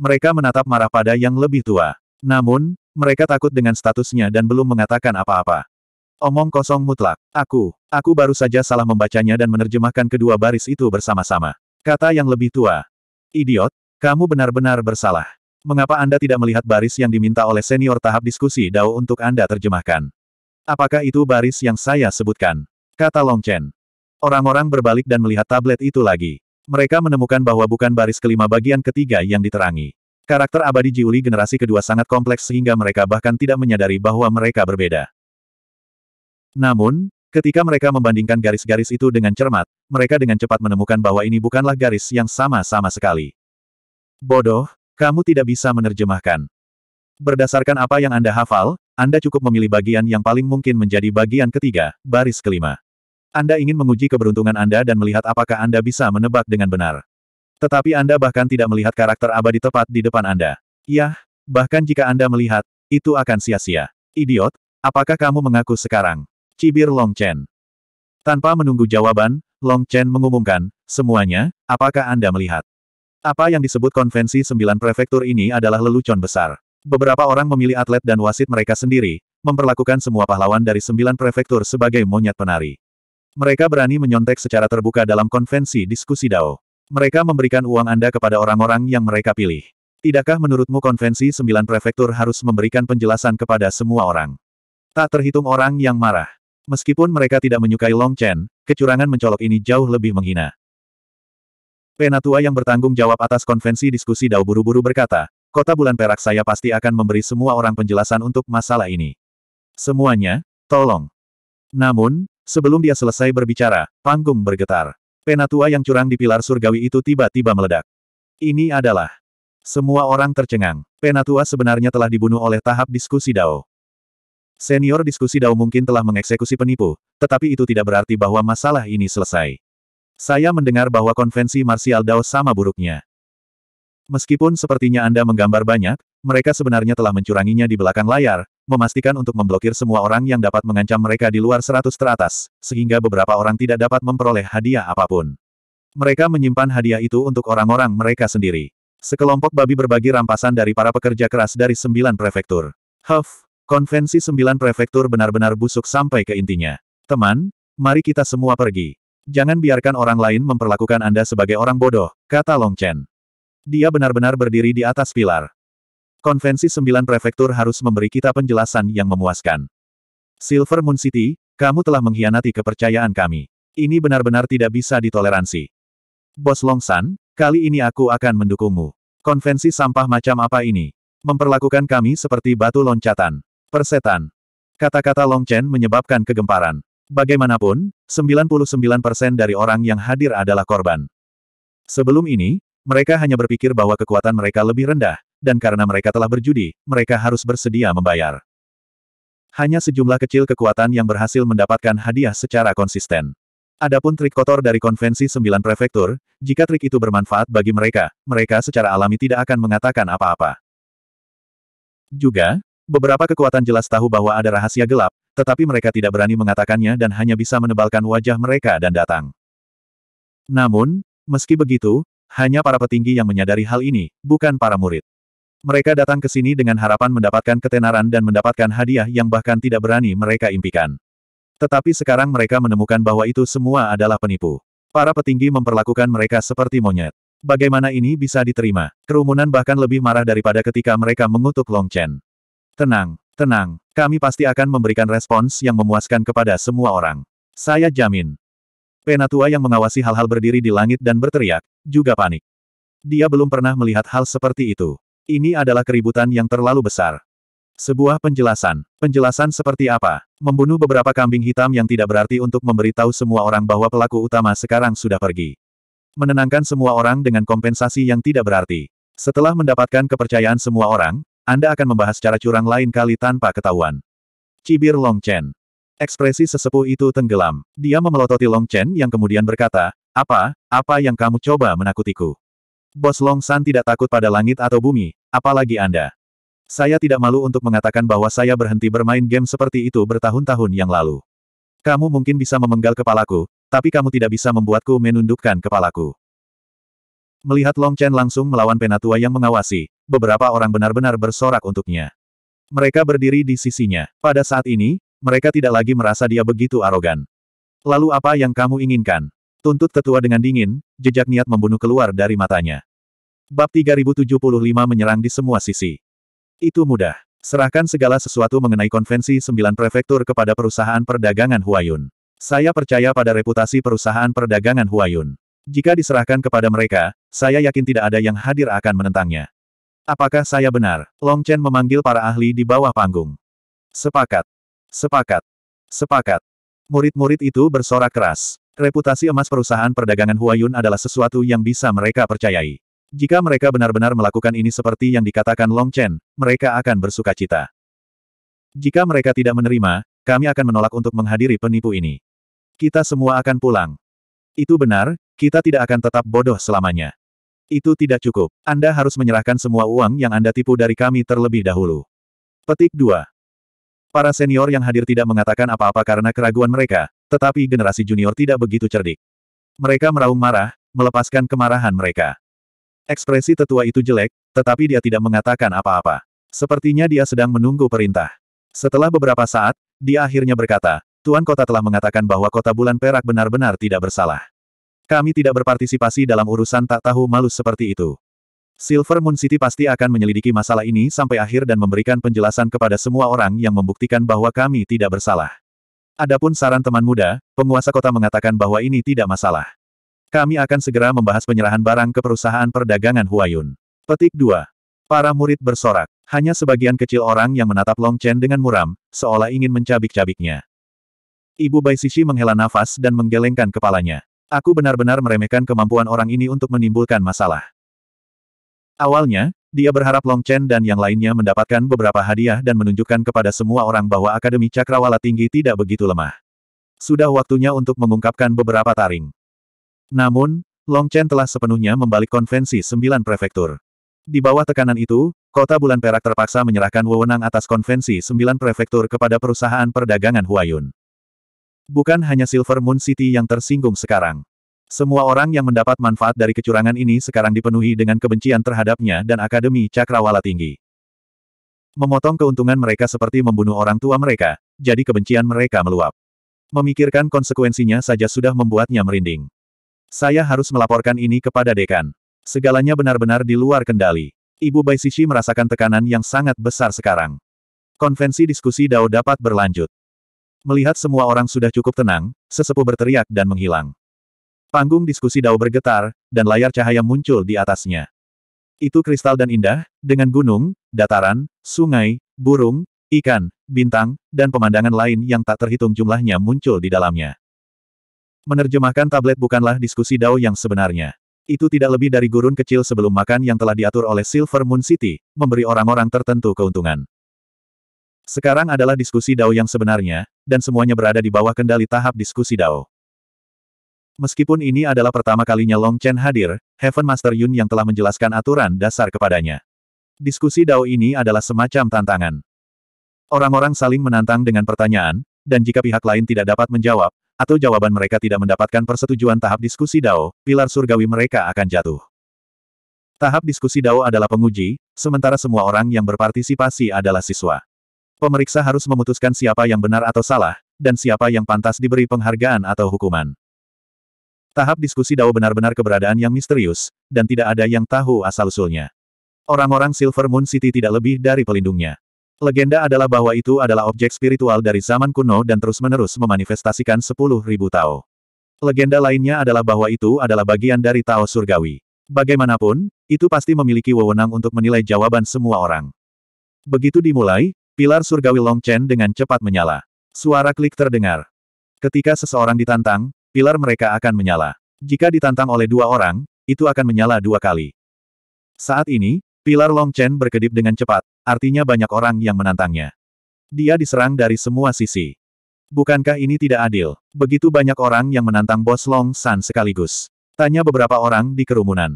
Mereka menatap marah pada yang lebih tua. Namun, mereka takut dengan statusnya dan belum mengatakan apa-apa. Omong kosong mutlak. Aku, aku baru saja salah membacanya dan menerjemahkan kedua baris itu bersama-sama. Kata yang lebih tua. Idiot, kamu benar-benar bersalah. Mengapa Anda tidak melihat baris yang diminta oleh senior tahap diskusi Dao untuk Anda terjemahkan? Apakah itu baris yang saya sebutkan? Kata Long Chen. Orang-orang berbalik dan melihat tablet itu lagi. Mereka menemukan bahwa bukan baris kelima bagian ketiga yang diterangi. Karakter abadi Jiuli generasi kedua sangat kompleks sehingga mereka bahkan tidak menyadari bahwa mereka berbeda. Namun, Ketika mereka membandingkan garis-garis itu dengan cermat, mereka dengan cepat menemukan bahwa ini bukanlah garis yang sama-sama sekali. Bodoh, kamu tidak bisa menerjemahkan. Berdasarkan apa yang Anda hafal, Anda cukup memilih bagian yang paling mungkin menjadi bagian ketiga, baris kelima. Anda ingin menguji keberuntungan Anda dan melihat apakah Anda bisa menebak dengan benar. Tetapi Anda bahkan tidak melihat karakter abadi tepat di depan Anda. Yah, bahkan jika Anda melihat, itu akan sia-sia. Idiot, apakah kamu mengaku sekarang? Cibir Long Chen. Tanpa menunggu jawaban, Long Chen mengumumkan, semuanya, apakah Anda melihat? Apa yang disebut konvensi sembilan prefektur ini adalah lelucon besar. Beberapa orang memilih atlet dan wasit mereka sendiri, memperlakukan semua pahlawan dari sembilan prefektur sebagai monyet penari. Mereka berani menyontek secara terbuka dalam konvensi diskusi DAO. Mereka memberikan uang Anda kepada orang-orang yang mereka pilih. Tidakkah menurutmu konvensi sembilan prefektur harus memberikan penjelasan kepada semua orang? Tak terhitung orang yang marah. Meskipun mereka tidak menyukai Long Chen, kecurangan mencolok ini jauh lebih menghina. Penatua yang bertanggung jawab atas konvensi diskusi Dao buru-buru berkata, Kota Bulan Perak saya pasti akan memberi semua orang penjelasan untuk masalah ini. Semuanya, tolong. Namun, sebelum dia selesai berbicara, panggung bergetar. Penatua yang curang di pilar surgawi itu tiba-tiba meledak. Ini adalah. Semua orang tercengang. Penatua sebenarnya telah dibunuh oleh tahap diskusi Dao. Senior diskusi Dao mungkin telah mengeksekusi penipu, tetapi itu tidak berarti bahwa masalah ini selesai. Saya mendengar bahwa konvensi marsial Dao sama buruknya. Meskipun sepertinya Anda menggambar banyak, mereka sebenarnya telah mencuranginya di belakang layar, memastikan untuk memblokir semua orang yang dapat mengancam mereka di luar seratus teratas, sehingga beberapa orang tidak dapat memperoleh hadiah apapun. Mereka menyimpan hadiah itu untuk orang-orang mereka sendiri. Sekelompok babi berbagi rampasan dari para pekerja keras dari sembilan prefektur. Huff, Konvensi sembilan prefektur benar-benar busuk sampai ke intinya. Teman, mari kita semua pergi. Jangan biarkan orang lain memperlakukan Anda sebagai orang bodoh, kata Long Chen. Dia benar-benar berdiri di atas pilar. Konvensi sembilan prefektur harus memberi kita penjelasan yang memuaskan. Silver Moon City, kamu telah mengkhianati kepercayaan kami. Ini benar-benar tidak bisa ditoleransi. Bos Long San, kali ini aku akan mendukungmu. Konvensi sampah macam apa ini? Memperlakukan kami seperti batu loncatan. Persetan. Kata-kata Long Chen menyebabkan kegemparan. Bagaimanapun, 99% dari orang yang hadir adalah korban. Sebelum ini, mereka hanya berpikir bahwa kekuatan mereka lebih rendah, dan karena mereka telah berjudi, mereka harus bersedia membayar. Hanya sejumlah kecil kekuatan yang berhasil mendapatkan hadiah secara konsisten. Adapun trik kotor dari konvensi sembilan prefektur, jika trik itu bermanfaat bagi mereka, mereka secara alami tidak akan mengatakan apa-apa. Juga, Beberapa kekuatan jelas tahu bahwa ada rahasia gelap, tetapi mereka tidak berani mengatakannya dan hanya bisa menebalkan wajah mereka dan datang. Namun, meski begitu, hanya para petinggi yang menyadari hal ini, bukan para murid. Mereka datang ke sini dengan harapan mendapatkan ketenaran dan mendapatkan hadiah yang bahkan tidak berani mereka impikan. Tetapi sekarang mereka menemukan bahwa itu semua adalah penipu. Para petinggi memperlakukan mereka seperti monyet. Bagaimana ini bisa diterima? Kerumunan bahkan lebih marah daripada ketika mereka mengutuk Long Chen. Tenang, tenang, kami pasti akan memberikan respons yang memuaskan kepada semua orang. Saya jamin. Penatua yang mengawasi hal-hal berdiri di langit dan berteriak, juga panik. Dia belum pernah melihat hal seperti itu. Ini adalah keributan yang terlalu besar. Sebuah penjelasan. Penjelasan seperti apa? Membunuh beberapa kambing hitam yang tidak berarti untuk memberitahu semua orang bahwa pelaku utama sekarang sudah pergi. Menenangkan semua orang dengan kompensasi yang tidak berarti. Setelah mendapatkan kepercayaan semua orang, anda akan membahas cara curang lain kali tanpa ketahuan. Cibir Long Chen. Ekspresi sesepuh itu tenggelam. Dia memelototi Long Chen yang kemudian berkata, Apa, apa yang kamu coba menakutiku? Bos Long San tidak takut pada langit atau bumi, apalagi Anda. Saya tidak malu untuk mengatakan bahwa saya berhenti bermain game seperti itu bertahun-tahun yang lalu. Kamu mungkin bisa memenggal kepalaku, tapi kamu tidak bisa membuatku menundukkan kepalaku. Melihat Long Chen langsung melawan penatua yang mengawasi, beberapa orang benar-benar bersorak untuknya. Mereka berdiri di sisinya. Pada saat ini, mereka tidak lagi merasa dia begitu arogan. Lalu apa yang kamu inginkan? Tuntut tetua dengan dingin, jejak niat membunuh keluar dari matanya. Bab 3075 menyerang di semua sisi. Itu mudah. Serahkan segala sesuatu mengenai konvensi sembilan prefektur kepada perusahaan perdagangan Huayun. Saya percaya pada reputasi perusahaan perdagangan Huayun. Jika diserahkan kepada mereka, saya yakin tidak ada yang hadir akan menentangnya. Apakah saya benar? Long Chen memanggil para ahli di bawah panggung. Sepakat. Sepakat. Sepakat. Murid-murid itu bersorak keras. Reputasi emas perusahaan perdagangan Huayun adalah sesuatu yang bisa mereka percayai. Jika mereka benar-benar melakukan ini seperti yang dikatakan Long Chen, mereka akan bersuka cita. Jika mereka tidak menerima, kami akan menolak untuk menghadiri penipu ini. Kita semua akan pulang. Itu benar, kita tidak akan tetap bodoh selamanya. Itu tidak cukup. Anda harus menyerahkan semua uang yang Anda tipu dari kami terlebih dahulu. Petik 2. Para senior yang hadir tidak mengatakan apa-apa karena keraguan mereka, tetapi generasi junior tidak begitu cerdik. Mereka meraung marah, melepaskan kemarahan mereka. Ekspresi tetua itu jelek, tetapi dia tidak mengatakan apa-apa. Sepertinya dia sedang menunggu perintah. Setelah beberapa saat, dia akhirnya berkata, Tuan Kota telah mengatakan bahwa Kota Bulan Perak benar-benar tidak bersalah. Kami tidak berpartisipasi dalam urusan tak tahu malu seperti itu. Silver Moon City pasti akan menyelidiki masalah ini sampai akhir dan memberikan penjelasan kepada semua orang yang membuktikan bahwa kami tidak bersalah. Adapun saran teman muda, penguasa kota mengatakan bahwa ini tidak masalah. Kami akan segera membahas penyerahan barang ke perusahaan perdagangan Huayun. Petik 2. Para murid bersorak. Hanya sebagian kecil orang yang menatap Long Chen dengan muram, seolah ingin mencabik-cabiknya. Ibu Bai Sishi menghela nafas dan menggelengkan kepalanya. Aku benar-benar meremehkan kemampuan orang ini untuk menimbulkan masalah. Awalnya, dia berharap Long Chen dan yang lainnya mendapatkan beberapa hadiah dan menunjukkan kepada semua orang bahwa Akademi Cakrawala Tinggi tidak begitu lemah. Sudah waktunya untuk mengungkapkan beberapa taring. Namun, Long Chen telah sepenuhnya membalik konvensi sembilan prefektur. Di bawah tekanan itu, Kota Bulan Perak terpaksa menyerahkan wewenang atas konvensi sembilan prefektur kepada perusahaan perdagangan Huayun. Bukan hanya Silver Moon City yang tersinggung sekarang. Semua orang yang mendapat manfaat dari kecurangan ini sekarang dipenuhi dengan kebencian terhadapnya dan Akademi Cakrawala Tinggi. Memotong keuntungan mereka seperti membunuh orang tua mereka, jadi kebencian mereka meluap. Memikirkan konsekuensinya saja sudah membuatnya merinding. Saya harus melaporkan ini kepada dekan. Segalanya benar-benar di luar kendali. Ibu Bai Sisi merasakan tekanan yang sangat besar sekarang. Konvensi diskusi Dao dapat berlanjut. Melihat semua orang sudah cukup tenang, sesepuh berteriak dan menghilang. Panggung diskusi Dao bergetar, dan layar cahaya muncul di atasnya. Itu kristal dan indah, dengan gunung, dataran, sungai, burung, ikan, bintang, dan pemandangan lain yang tak terhitung jumlahnya muncul di dalamnya. Menerjemahkan tablet bukanlah diskusi Dao yang sebenarnya. Itu tidak lebih dari gurun kecil sebelum makan yang telah diatur oleh Silver Moon City, memberi orang-orang tertentu keuntungan. Sekarang adalah diskusi Dao yang sebenarnya, dan semuanya berada di bawah kendali tahap diskusi Dao. Meskipun ini adalah pertama kalinya Long Chen hadir, Heaven Master Yun yang telah menjelaskan aturan dasar kepadanya. Diskusi Dao ini adalah semacam tantangan. Orang-orang saling menantang dengan pertanyaan, dan jika pihak lain tidak dapat menjawab, atau jawaban mereka tidak mendapatkan persetujuan tahap diskusi Dao, pilar surgawi mereka akan jatuh. Tahap diskusi Dao adalah penguji, sementara semua orang yang berpartisipasi adalah siswa. Pemeriksa harus memutuskan siapa yang benar atau salah, dan siapa yang pantas diberi penghargaan atau hukuman. Tahap diskusi Dao benar-benar keberadaan yang misterius, dan tidak ada yang tahu asal-usulnya. Orang-orang Silver Moon City tidak lebih dari pelindungnya. Legenda adalah bahwa itu adalah objek spiritual dari zaman kuno dan terus-menerus memanifestasikan 10.000 Tao. Legenda lainnya adalah bahwa itu adalah bagian dari Tao Surgawi. Bagaimanapun, itu pasti memiliki wewenang untuk menilai jawaban semua orang. Begitu dimulai, Pilar surgawi Long Chen dengan cepat menyala. Suara klik terdengar. Ketika seseorang ditantang, pilar mereka akan menyala. Jika ditantang oleh dua orang, itu akan menyala dua kali. Saat ini, pilar Long Chen berkedip dengan cepat, artinya banyak orang yang menantangnya. Dia diserang dari semua sisi. Bukankah ini tidak adil? Begitu banyak orang yang menantang bos Long San sekaligus. Tanya beberapa orang di kerumunan.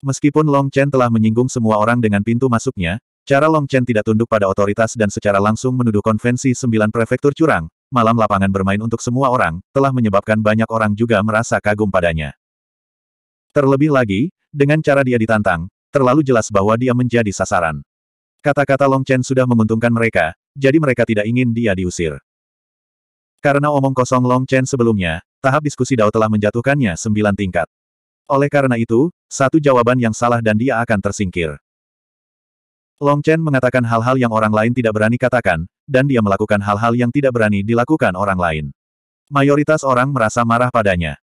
Meskipun Long Chen telah menyinggung semua orang dengan pintu masuknya, Cara Long Chen tidak tunduk pada otoritas dan secara langsung menuduh konvensi sembilan prefektur curang, malam lapangan bermain untuk semua orang, telah menyebabkan banyak orang juga merasa kagum padanya. Terlebih lagi, dengan cara dia ditantang, terlalu jelas bahwa dia menjadi sasaran. Kata-kata Long Chen sudah menguntungkan mereka, jadi mereka tidak ingin dia diusir. Karena omong kosong Long Chen sebelumnya, tahap diskusi Dao telah menjatuhkannya sembilan tingkat. Oleh karena itu, satu jawaban yang salah dan dia akan tersingkir. Long Chen mengatakan hal-hal yang orang lain tidak berani katakan, dan dia melakukan hal-hal yang tidak berani dilakukan orang lain. Mayoritas orang merasa marah padanya.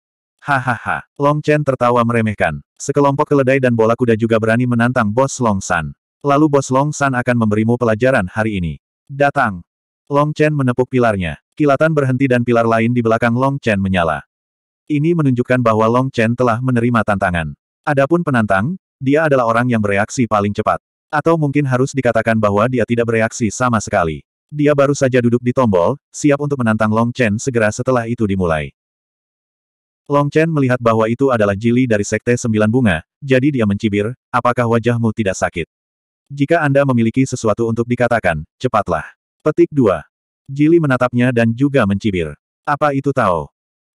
Hahaha, Long Chen tertawa meremehkan. Sekelompok keledai dan bola kuda juga berani menantang bos Long San. Lalu bos Long San akan memberimu pelajaran hari ini. Datang. Long Chen menepuk pilarnya. Kilatan berhenti dan pilar lain di belakang Long Chen menyala. Ini menunjukkan bahwa Long Chen telah menerima tantangan. Adapun penantang, dia adalah orang yang bereaksi paling cepat. Atau mungkin harus dikatakan bahwa dia tidak bereaksi sama sekali. Dia baru saja duduk di tombol, siap untuk menantang Long Chen segera setelah itu dimulai. Long Chen melihat bahwa itu adalah jili dari Sekte Sembilan Bunga, jadi dia mencibir, apakah wajahmu tidak sakit? Jika Anda memiliki sesuatu untuk dikatakan, cepatlah. Petik 2. Jili menatapnya dan juga mencibir. Apa itu tahu?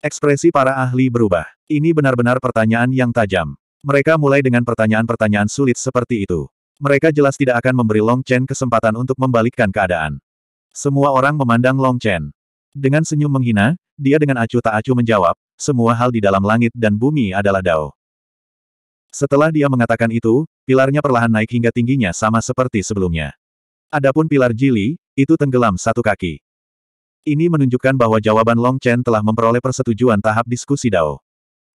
Ekspresi para ahli berubah. Ini benar-benar pertanyaan yang tajam. Mereka mulai dengan pertanyaan-pertanyaan sulit seperti itu. Mereka jelas tidak akan memberi Long Chen kesempatan untuk membalikkan keadaan. Semua orang memandang Long Chen. Dengan senyum menghina, dia dengan acuh tak acuh menjawab, semua hal di dalam langit dan bumi adalah Dao. Setelah dia mengatakan itu, pilarnya perlahan naik hingga tingginya sama seperti sebelumnya. Adapun pilar Jili, itu tenggelam satu kaki. Ini menunjukkan bahwa jawaban Long Chen telah memperoleh persetujuan tahap diskusi Dao.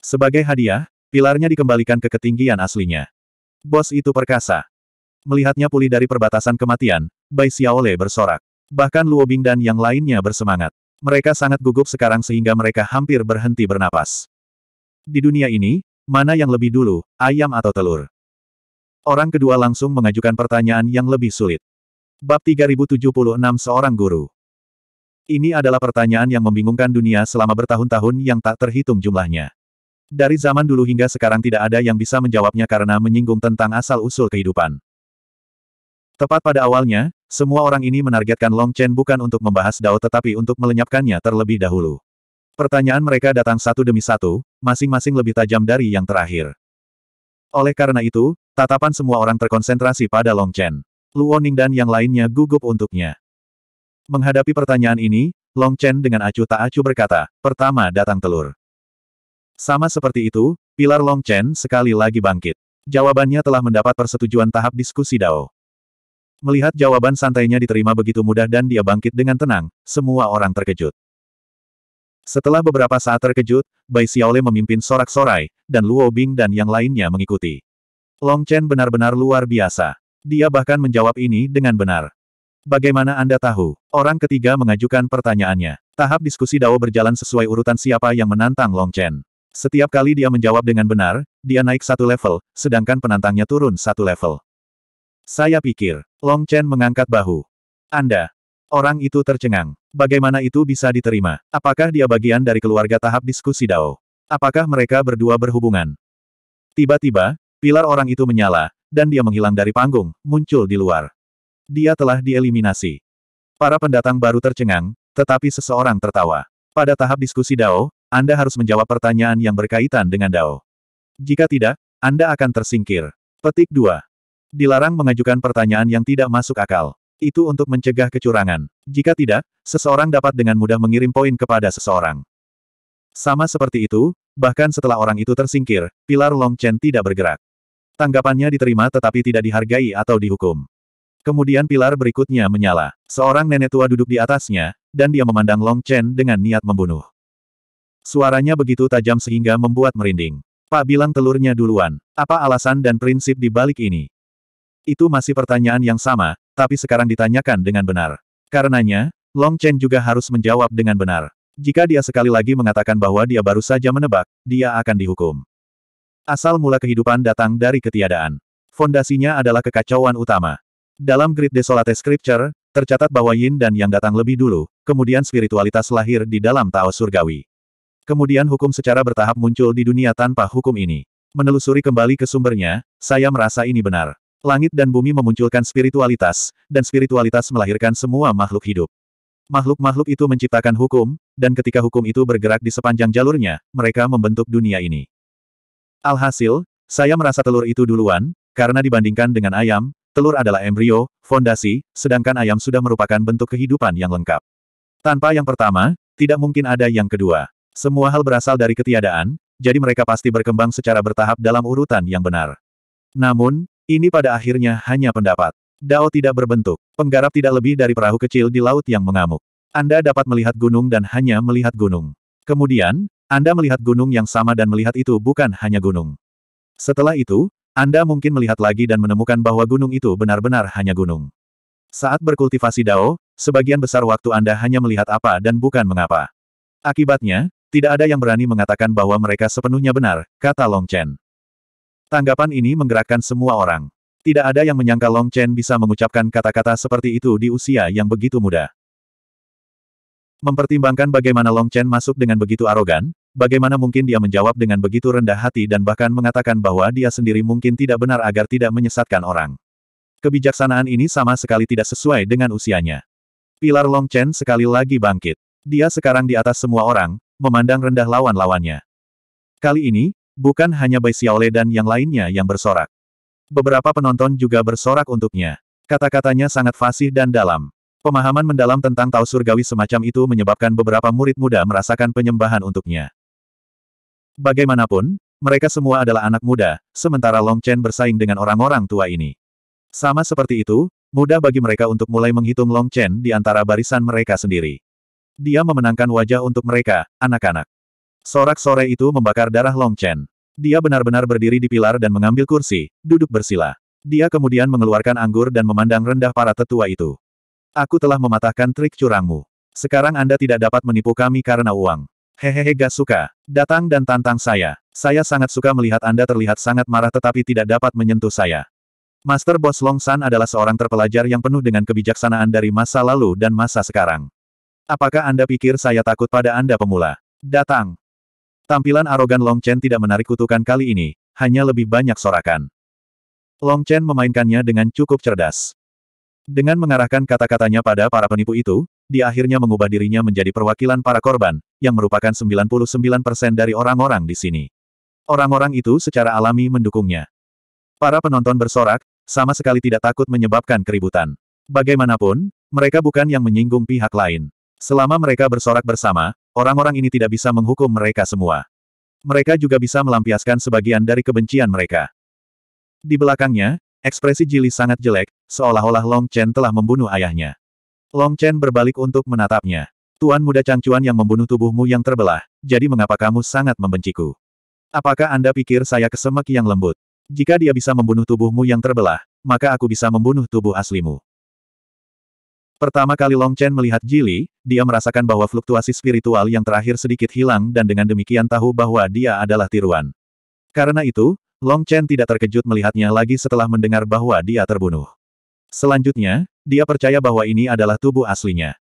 Sebagai hadiah, pilarnya dikembalikan ke ketinggian aslinya. Bos itu perkasa melihatnya pulih dari perbatasan kematian, Bai Xiaole bersorak. Bahkan Luo Bing dan yang lainnya bersemangat. Mereka sangat gugup sekarang sehingga mereka hampir berhenti bernapas. Di dunia ini, mana yang lebih dulu, ayam atau telur? Orang kedua langsung mengajukan pertanyaan yang lebih sulit. Bab 3076 Seorang Guru Ini adalah pertanyaan yang membingungkan dunia selama bertahun-tahun yang tak terhitung jumlahnya. Dari zaman dulu hingga sekarang tidak ada yang bisa menjawabnya karena menyinggung tentang asal-usul kehidupan. Tepat pada awalnya, semua orang ini menargetkan Long Chen bukan untuk membahas Dao tetapi untuk melenyapkannya terlebih dahulu. Pertanyaan mereka datang satu demi satu, masing-masing lebih tajam dari yang terakhir. Oleh karena itu, tatapan semua orang terkonsentrasi pada Long Chen. Luoning dan yang lainnya gugup untuknya. Menghadapi pertanyaan ini, Long Chen dengan acuh tak acuh berkata, pertama datang telur. Sama seperti itu, pilar Long Chen sekali lagi bangkit. Jawabannya telah mendapat persetujuan tahap diskusi Dao. Melihat jawaban santainya diterima begitu mudah dan dia bangkit dengan tenang, semua orang terkejut. Setelah beberapa saat terkejut, Bai Xiaole memimpin sorak-sorai, dan Luo Bing dan yang lainnya mengikuti. Long Chen benar-benar luar biasa. Dia bahkan menjawab ini dengan benar. Bagaimana Anda tahu? Orang ketiga mengajukan pertanyaannya. Tahap diskusi Dao berjalan sesuai urutan siapa yang menantang Long Chen. Setiap kali dia menjawab dengan benar, dia naik satu level, sedangkan penantangnya turun satu level. Saya pikir. Long Chen mengangkat bahu. Anda. Orang itu tercengang. Bagaimana itu bisa diterima? Apakah dia bagian dari keluarga tahap diskusi Dao? Apakah mereka berdua berhubungan? Tiba-tiba, pilar orang itu menyala, dan dia menghilang dari panggung, muncul di luar. Dia telah dieliminasi. Para pendatang baru tercengang, tetapi seseorang tertawa. Pada tahap diskusi Dao, Anda harus menjawab pertanyaan yang berkaitan dengan Dao. Jika tidak, Anda akan tersingkir. Petik 2. Dilarang mengajukan pertanyaan yang tidak masuk akal. Itu untuk mencegah kecurangan. Jika tidak, seseorang dapat dengan mudah mengirim poin kepada seseorang. Sama seperti itu, bahkan setelah orang itu tersingkir, pilar Long Chen tidak bergerak. Tanggapannya diterima tetapi tidak dihargai atau dihukum. Kemudian pilar berikutnya menyala. Seorang nenek tua duduk di atasnya, dan dia memandang Long Chen dengan niat membunuh. Suaranya begitu tajam sehingga membuat merinding. Pak bilang telurnya duluan. Apa alasan dan prinsip di balik ini? Itu masih pertanyaan yang sama, tapi sekarang ditanyakan dengan benar. Karenanya, Long Chen juga harus menjawab dengan benar. Jika dia sekali lagi mengatakan bahwa dia baru saja menebak, dia akan dihukum. Asal mula kehidupan datang dari ketiadaan. Fondasinya adalah kekacauan utama. Dalam Great Desolate Scripture, tercatat bahwa Yin dan Yang datang lebih dulu, kemudian spiritualitas lahir di dalam Tao Surgawi. Kemudian hukum secara bertahap muncul di dunia tanpa hukum ini. Menelusuri kembali ke sumbernya, saya merasa ini benar. Langit dan bumi memunculkan spiritualitas, dan spiritualitas melahirkan semua makhluk hidup. Makhluk-makhluk itu menciptakan hukum, dan ketika hukum itu bergerak di sepanjang jalurnya, mereka membentuk dunia ini. Alhasil, saya merasa telur itu duluan, karena dibandingkan dengan ayam, telur adalah embrio, fondasi, sedangkan ayam sudah merupakan bentuk kehidupan yang lengkap. Tanpa yang pertama, tidak mungkin ada yang kedua. Semua hal berasal dari ketiadaan, jadi mereka pasti berkembang secara bertahap dalam urutan yang benar. Namun, ini pada akhirnya hanya pendapat. Dao tidak berbentuk. Penggarap tidak lebih dari perahu kecil di laut yang mengamuk. Anda dapat melihat gunung dan hanya melihat gunung. Kemudian, Anda melihat gunung yang sama dan melihat itu bukan hanya gunung. Setelah itu, Anda mungkin melihat lagi dan menemukan bahwa gunung itu benar-benar hanya gunung. Saat berkultivasi Dao, sebagian besar waktu Anda hanya melihat apa dan bukan mengapa. Akibatnya, tidak ada yang berani mengatakan bahwa mereka sepenuhnya benar, kata Long Chen. Tanggapan ini menggerakkan semua orang. Tidak ada yang menyangka Long Chen bisa mengucapkan kata-kata seperti itu di usia yang begitu muda. Mempertimbangkan bagaimana Long Chen masuk dengan begitu arogan, bagaimana mungkin dia menjawab dengan begitu rendah hati dan bahkan mengatakan bahwa dia sendiri mungkin tidak benar agar tidak menyesatkan orang. Kebijaksanaan ini sama sekali tidak sesuai dengan usianya. Pilar Long Chen sekali lagi bangkit. Dia sekarang di atas semua orang, memandang rendah lawan-lawannya. Kali ini, Bukan hanya Bai Xiaole dan yang lainnya yang bersorak. Beberapa penonton juga bersorak untuknya. Kata-katanya sangat fasih dan dalam. Pemahaman mendalam tentang Tao Surgawi semacam itu menyebabkan beberapa murid muda merasakan penyembahan untuknya. Bagaimanapun, mereka semua adalah anak muda, sementara Long Chen bersaing dengan orang-orang tua ini. Sama seperti itu, mudah bagi mereka untuk mulai menghitung Long Chen di antara barisan mereka sendiri. Dia memenangkan wajah untuk mereka, anak-anak. Sorak-sore itu membakar darah Long Chen. Dia benar-benar berdiri di pilar dan mengambil kursi, duduk bersila. Dia kemudian mengeluarkan anggur dan memandang rendah para tetua itu. Aku telah mematahkan trik curangmu. Sekarang Anda tidak dapat menipu kami karena uang. Hehehe gak suka. Datang dan tantang saya. Saya sangat suka melihat Anda terlihat sangat marah tetapi tidak dapat menyentuh saya. Master Bos Long San adalah seorang terpelajar yang penuh dengan kebijaksanaan dari masa lalu dan masa sekarang. Apakah Anda pikir saya takut pada Anda pemula? Datang. Tampilan arogan Long Chen tidak menarik kutukan kali ini, hanya lebih banyak sorakan. Long Chen memainkannya dengan cukup cerdas. Dengan mengarahkan kata-katanya pada para penipu itu, dia akhirnya mengubah dirinya menjadi perwakilan para korban, yang merupakan 99% dari orang-orang di sini. Orang-orang itu secara alami mendukungnya. Para penonton bersorak, sama sekali tidak takut menyebabkan keributan. Bagaimanapun, mereka bukan yang menyinggung pihak lain. Selama mereka bersorak bersama, orang-orang ini tidak bisa menghukum mereka semua. Mereka juga bisa melampiaskan sebagian dari kebencian mereka. Di belakangnya, ekspresi Jili sangat jelek, seolah-olah Long Chen telah membunuh ayahnya. Long Chen berbalik untuk menatapnya. Tuan muda Changcuan yang membunuh tubuhmu yang terbelah, jadi mengapa kamu sangat membenciku? Apakah Anda pikir saya kesemek yang lembut? Jika dia bisa membunuh tubuhmu yang terbelah, maka aku bisa membunuh tubuh aslimu. Pertama kali Long Chen melihat Jili, dia merasakan bahwa fluktuasi spiritual yang terakhir sedikit hilang dan dengan demikian tahu bahwa dia adalah tiruan. Karena itu, Long Chen tidak terkejut melihatnya lagi setelah mendengar bahwa dia terbunuh. Selanjutnya, dia percaya bahwa ini adalah tubuh aslinya.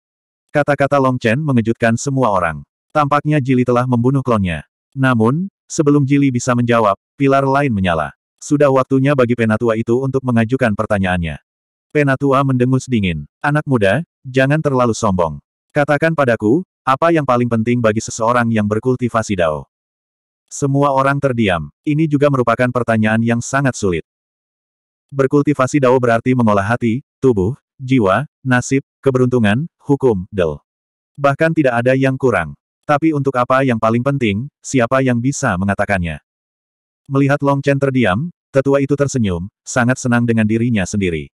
Kata-kata Long Chen mengejutkan semua orang. Tampaknya Jili telah membunuh klonnya. Namun, sebelum Jili bisa menjawab, pilar lain menyala. Sudah waktunya bagi penatua itu untuk mengajukan pertanyaannya. Penatua mendengus dingin. Anak muda, jangan terlalu sombong. Katakan padaku, apa yang paling penting bagi seseorang yang berkultivasi dao? Semua orang terdiam. Ini juga merupakan pertanyaan yang sangat sulit. Berkultivasi dao berarti mengolah hati, tubuh, jiwa, nasib, keberuntungan, hukum, del. Bahkan tidak ada yang kurang. Tapi untuk apa yang paling penting, siapa yang bisa mengatakannya? Melihat Long Chen terdiam, tetua itu tersenyum, sangat senang dengan dirinya sendiri.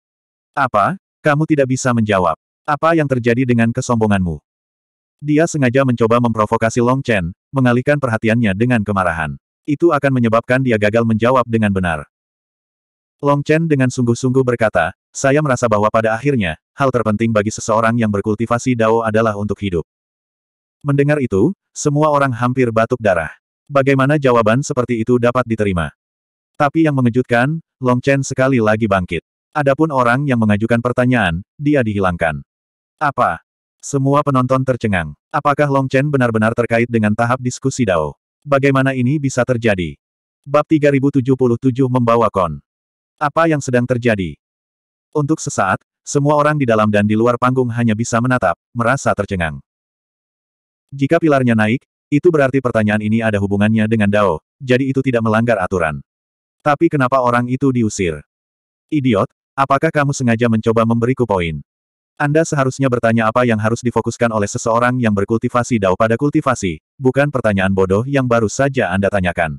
Apa? Kamu tidak bisa menjawab. Apa yang terjadi dengan kesombonganmu? Dia sengaja mencoba memprovokasi Long Chen, mengalihkan perhatiannya dengan kemarahan. Itu akan menyebabkan dia gagal menjawab dengan benar. Long Chen dengan sungguh-sungguh berkata, saya merasa bahwa pada akhirnya, hal terpenting bagi seseorang yang berkultivasi Dao adalah untuk hidup. Mendengar itu, semua orang hampir batuk darah. Bagaimana jawaban seperti itu dapat diterima? Tapi yang mengejutkan, Long Chen sekali lagi bangkit. Adapun orang yang mengajukan pertanyaan, dia dihilangkan. Apa? Semua penonton tercengang. Apakah Long Chen benar-benar terkait dengan tahap diskusi Dao? Bagaimana ini bisa terjadi? Bab 3077 membawa kon. Apa yang sedang terjadi? Untuk sesaat, semua orang di dalam dan di luar panggung hanya bisa menatap, merasa tercengang. Jika pilarnya naik, itu berarti pertanyaan ini ada hubungannya dengan Dao, jadi itu tidak melanggar aturan. Tapi kenapa orang itu diusir? Idiot, Apakah kamu sengaja mencoba memberiku poin? Anda seharusnya bertanya apa yang harus difokuskan oleh seseorang yang berkultivasi dao pada kultivasi, bukan pertanyaan bodoh yang baru saja Anda tanyakan.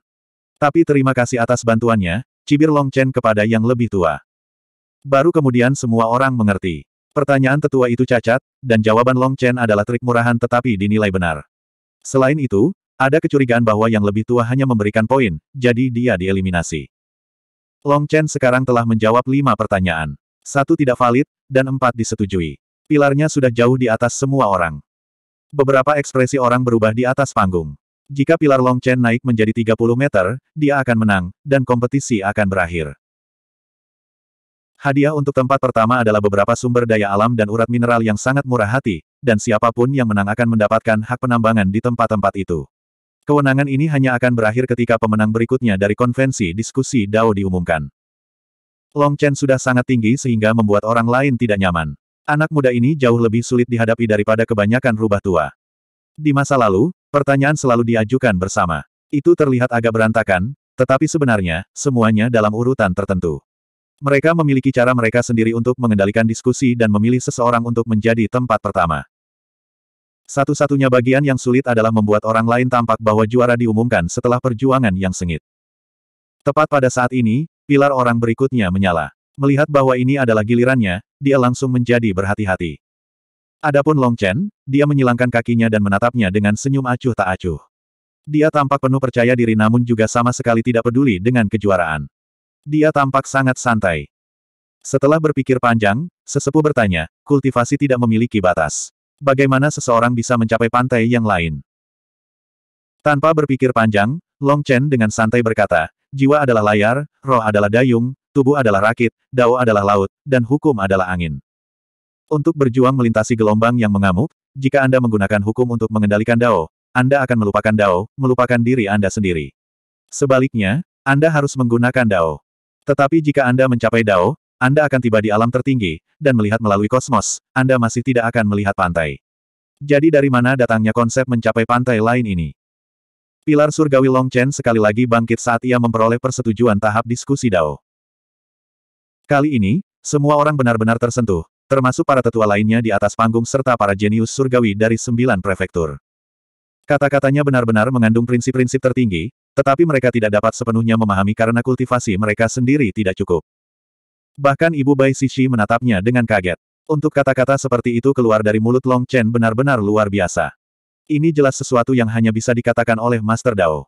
Tapi terima kasih atas bantuannya, cibir Long Chen kepada yang lebih tua. Baru kemudian semua orang mengerti. Pertanyaan tetua itu cacat, dan jawaban Long Chen adalah trik murahan tetapi dinilai benar. Selain itu, ada kecurigaan bahwa yang lebih tua hanya memberikan poin, jadi dia dieliminasi. Long Chen sekarang telah menjawab lima pertanyaan. Satu tidak valid, dan empat disetujui. Pilarnya sudah jauh di atas semua orang. Beberapa ekspresi orang berubah di atas panggung. Jika pilar Long Chen naik menjadi 30 meter, dia akan menang, dan kompetisi akan berakhir. Hadiah untuk tempat pertama adalah beberapa sumber daya alam dan urat mineral yang sangat murah hati, dan siapapun yang menang akan mendapatkan hak penambangan di tempat-tempat itu. Kewenangan ini hanya akan berakhir ketika pemenang berikutnya dari konvensi diskusi Dao diumumkan. Long Chen sudah sangat tinggi sehingga membuat orang lain tidak nyaman. Anak muda ini jauh lebih sulit dihadapi daripada kebanyakan rubah tua. Di masa lalu, pertanyaan selalu diajukan bersama. Itu terlihat agak berantakan, tetapi sebenarnya, semuanya dalam urutan tertentu. Mereka memiliki cara mereka sendiri untuk mengendalikan diskusi dan memilih seseorang untuk menjadi tempat pertama. Satu-satunya bagian yang sulit adalah membuat orang lain tampak bahwa juara diumumkan setelah perjuangan yang sengit. Tepat pada saat ini, pilar orang berikutnya menyala. Melihat bahwa ini adalah gilirannya, dia langsung menjadi berhati-hati. Adapun Long Chen, dia menyilangkan kakinya dan menatapnya dengan senyum acuh tak acuh. Dia tampak penuh percaya diri namun juga sama sekali tidak peduli dengan kejuaraan. Dia tampak sangat santai. Setelah berpikir panjang, sesepuh bertanya, kultivasi tidak memiliki batas. Bagaimana seseorang bisa mencapai pantai yang lain? Tanpa berpikir panjang, Long Chen dengan santai berkata, jiwa adalah layar, roh adalah dayung, tubuh adalah rakit, dao adalah laut, dan hukum adalah angin. Untuk berjuang melintasi gelombang yang mengamuk, jika Anda menggunakan hukum untuk mengendalikan dao, Anda akan melupakan dao, melupakan diri Anda sendiri. Sebaliknya, Anda harus menggunakan dao. Tetapi jika Anda mencapai dao, anda akan tiba di alam tertinggi, dan melihat melalui kosmos, Anda masih tidak akan melihat pantai. Jadi dari mana datangnya konsep mencapai pantai lain ini? Pilar surgawi Long Chen sekali lagi bangkit saat ia memperoleh persetujuan tahap diskusi Dao. Kali ini, semua orang benar-benar tersentuh, termasuk para tetua lainnya di atas panggung serta para jenius surgawi dari sembilan prefektur. Kata-katanya benar-benar mengandung prinsip-prinsip tertinggi, tetapi mereka tidak dapat sepenuhnya memahami karena kultivasi mereka sendiri tidak cukup. Bahkan ibu Bai Sishi menatapnya dengan kaget. Untuk kata-kata seperti itu keluar dari mulut Long Chen benar-benar luar biasa. Ini jelas sesuatu yang hanya bisa dikatakan oleh Master Dao.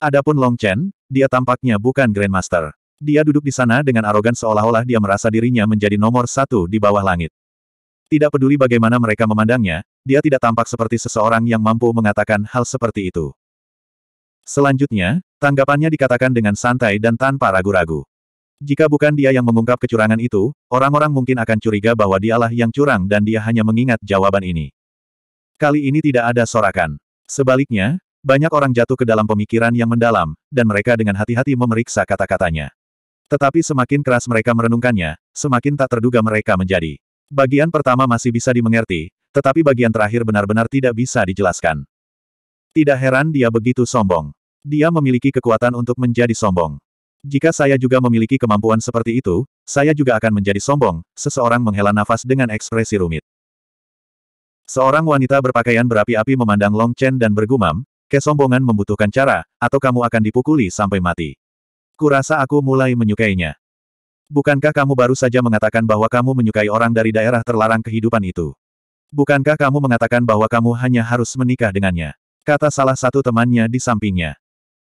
Adapun Long Chen, dia tampaknya bukan Grandmaster. Dia duduk di sana dengan arogan seolah-olah dia merasa dirinya menjadi nomor satu di bawah langit. Tidak peduli bagaimana mereka memandangnya, dia tidak tampak seperti seseorang yang mampu mengatakan hal seperti itu. Selanjutnya, tanggapannya dikatakan dengan santai dan tanpa ragu-ragu. Jika bukan dia yang mengungkap kecurangan itu, orang-orang mungkin akan curiga bahwa dialah yang curang dan dia hanya mengingat jawaban ini. Kali ini tidak ada sorakan. Sebaliknya, banyak orang jatuh ke dalam pemikiran yang mendalam, dan mereka dengan hati-hati memeriksa kata-katanya. Tetapi semakin keras mereka merenungkannya, semakin tak terduga mereka menjadi. Bagian pertama masih bisa dimengerti, tetapi bagian terakhir benar-benar tidak bisa dijelaskan. Tidak heran dia begitu sombong. Dia memiliki kekuatan untuk menjadi sombong. Jika saya juga memiliki kemampuan seperti itu, saya juga akan menjadi sombong, seseorang menghela nafas dengan ekspresi rumit. Seorang wanita berpakaian berapi-api memandang Long Chen dan bergumam, kesombongan membutuhkan cara, atau kamu akan dipukuli sampai mati. Kurasa aku mulai menyukainya. Bukankah kamu baru saja mengatakan bahwa kamu menyukai orang dari daerah terlarang kehidupan itu? Bukankah kamu mengatakan bahwa kamu hanya harus menikah dengannya? Kata salah satu temannya di sampingnya.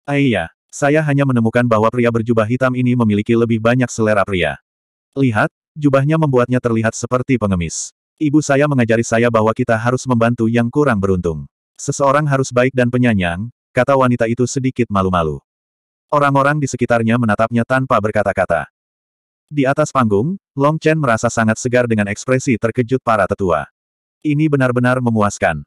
Aiyah. Ah, saya hanya menemukan bahwa pria berjubah hitam ini memiliki lebih banyak selera pria. Lihat, jubahnya membuatnya terlihat seperti pengemis. Ibu saya mengajari saya bahwa kita harus membantu yang kurang beruntung. Seseorang harus baik dan penyanyang, kata wanita itu sedikit malu-malu. Orang-orang di sekitarnya menatapnya tanpa berkata-kata. Di atas panggung, Long Chen merasa sangat segar dengan ekspresi terkejut para tetua. Ini benar-benar memuaskan.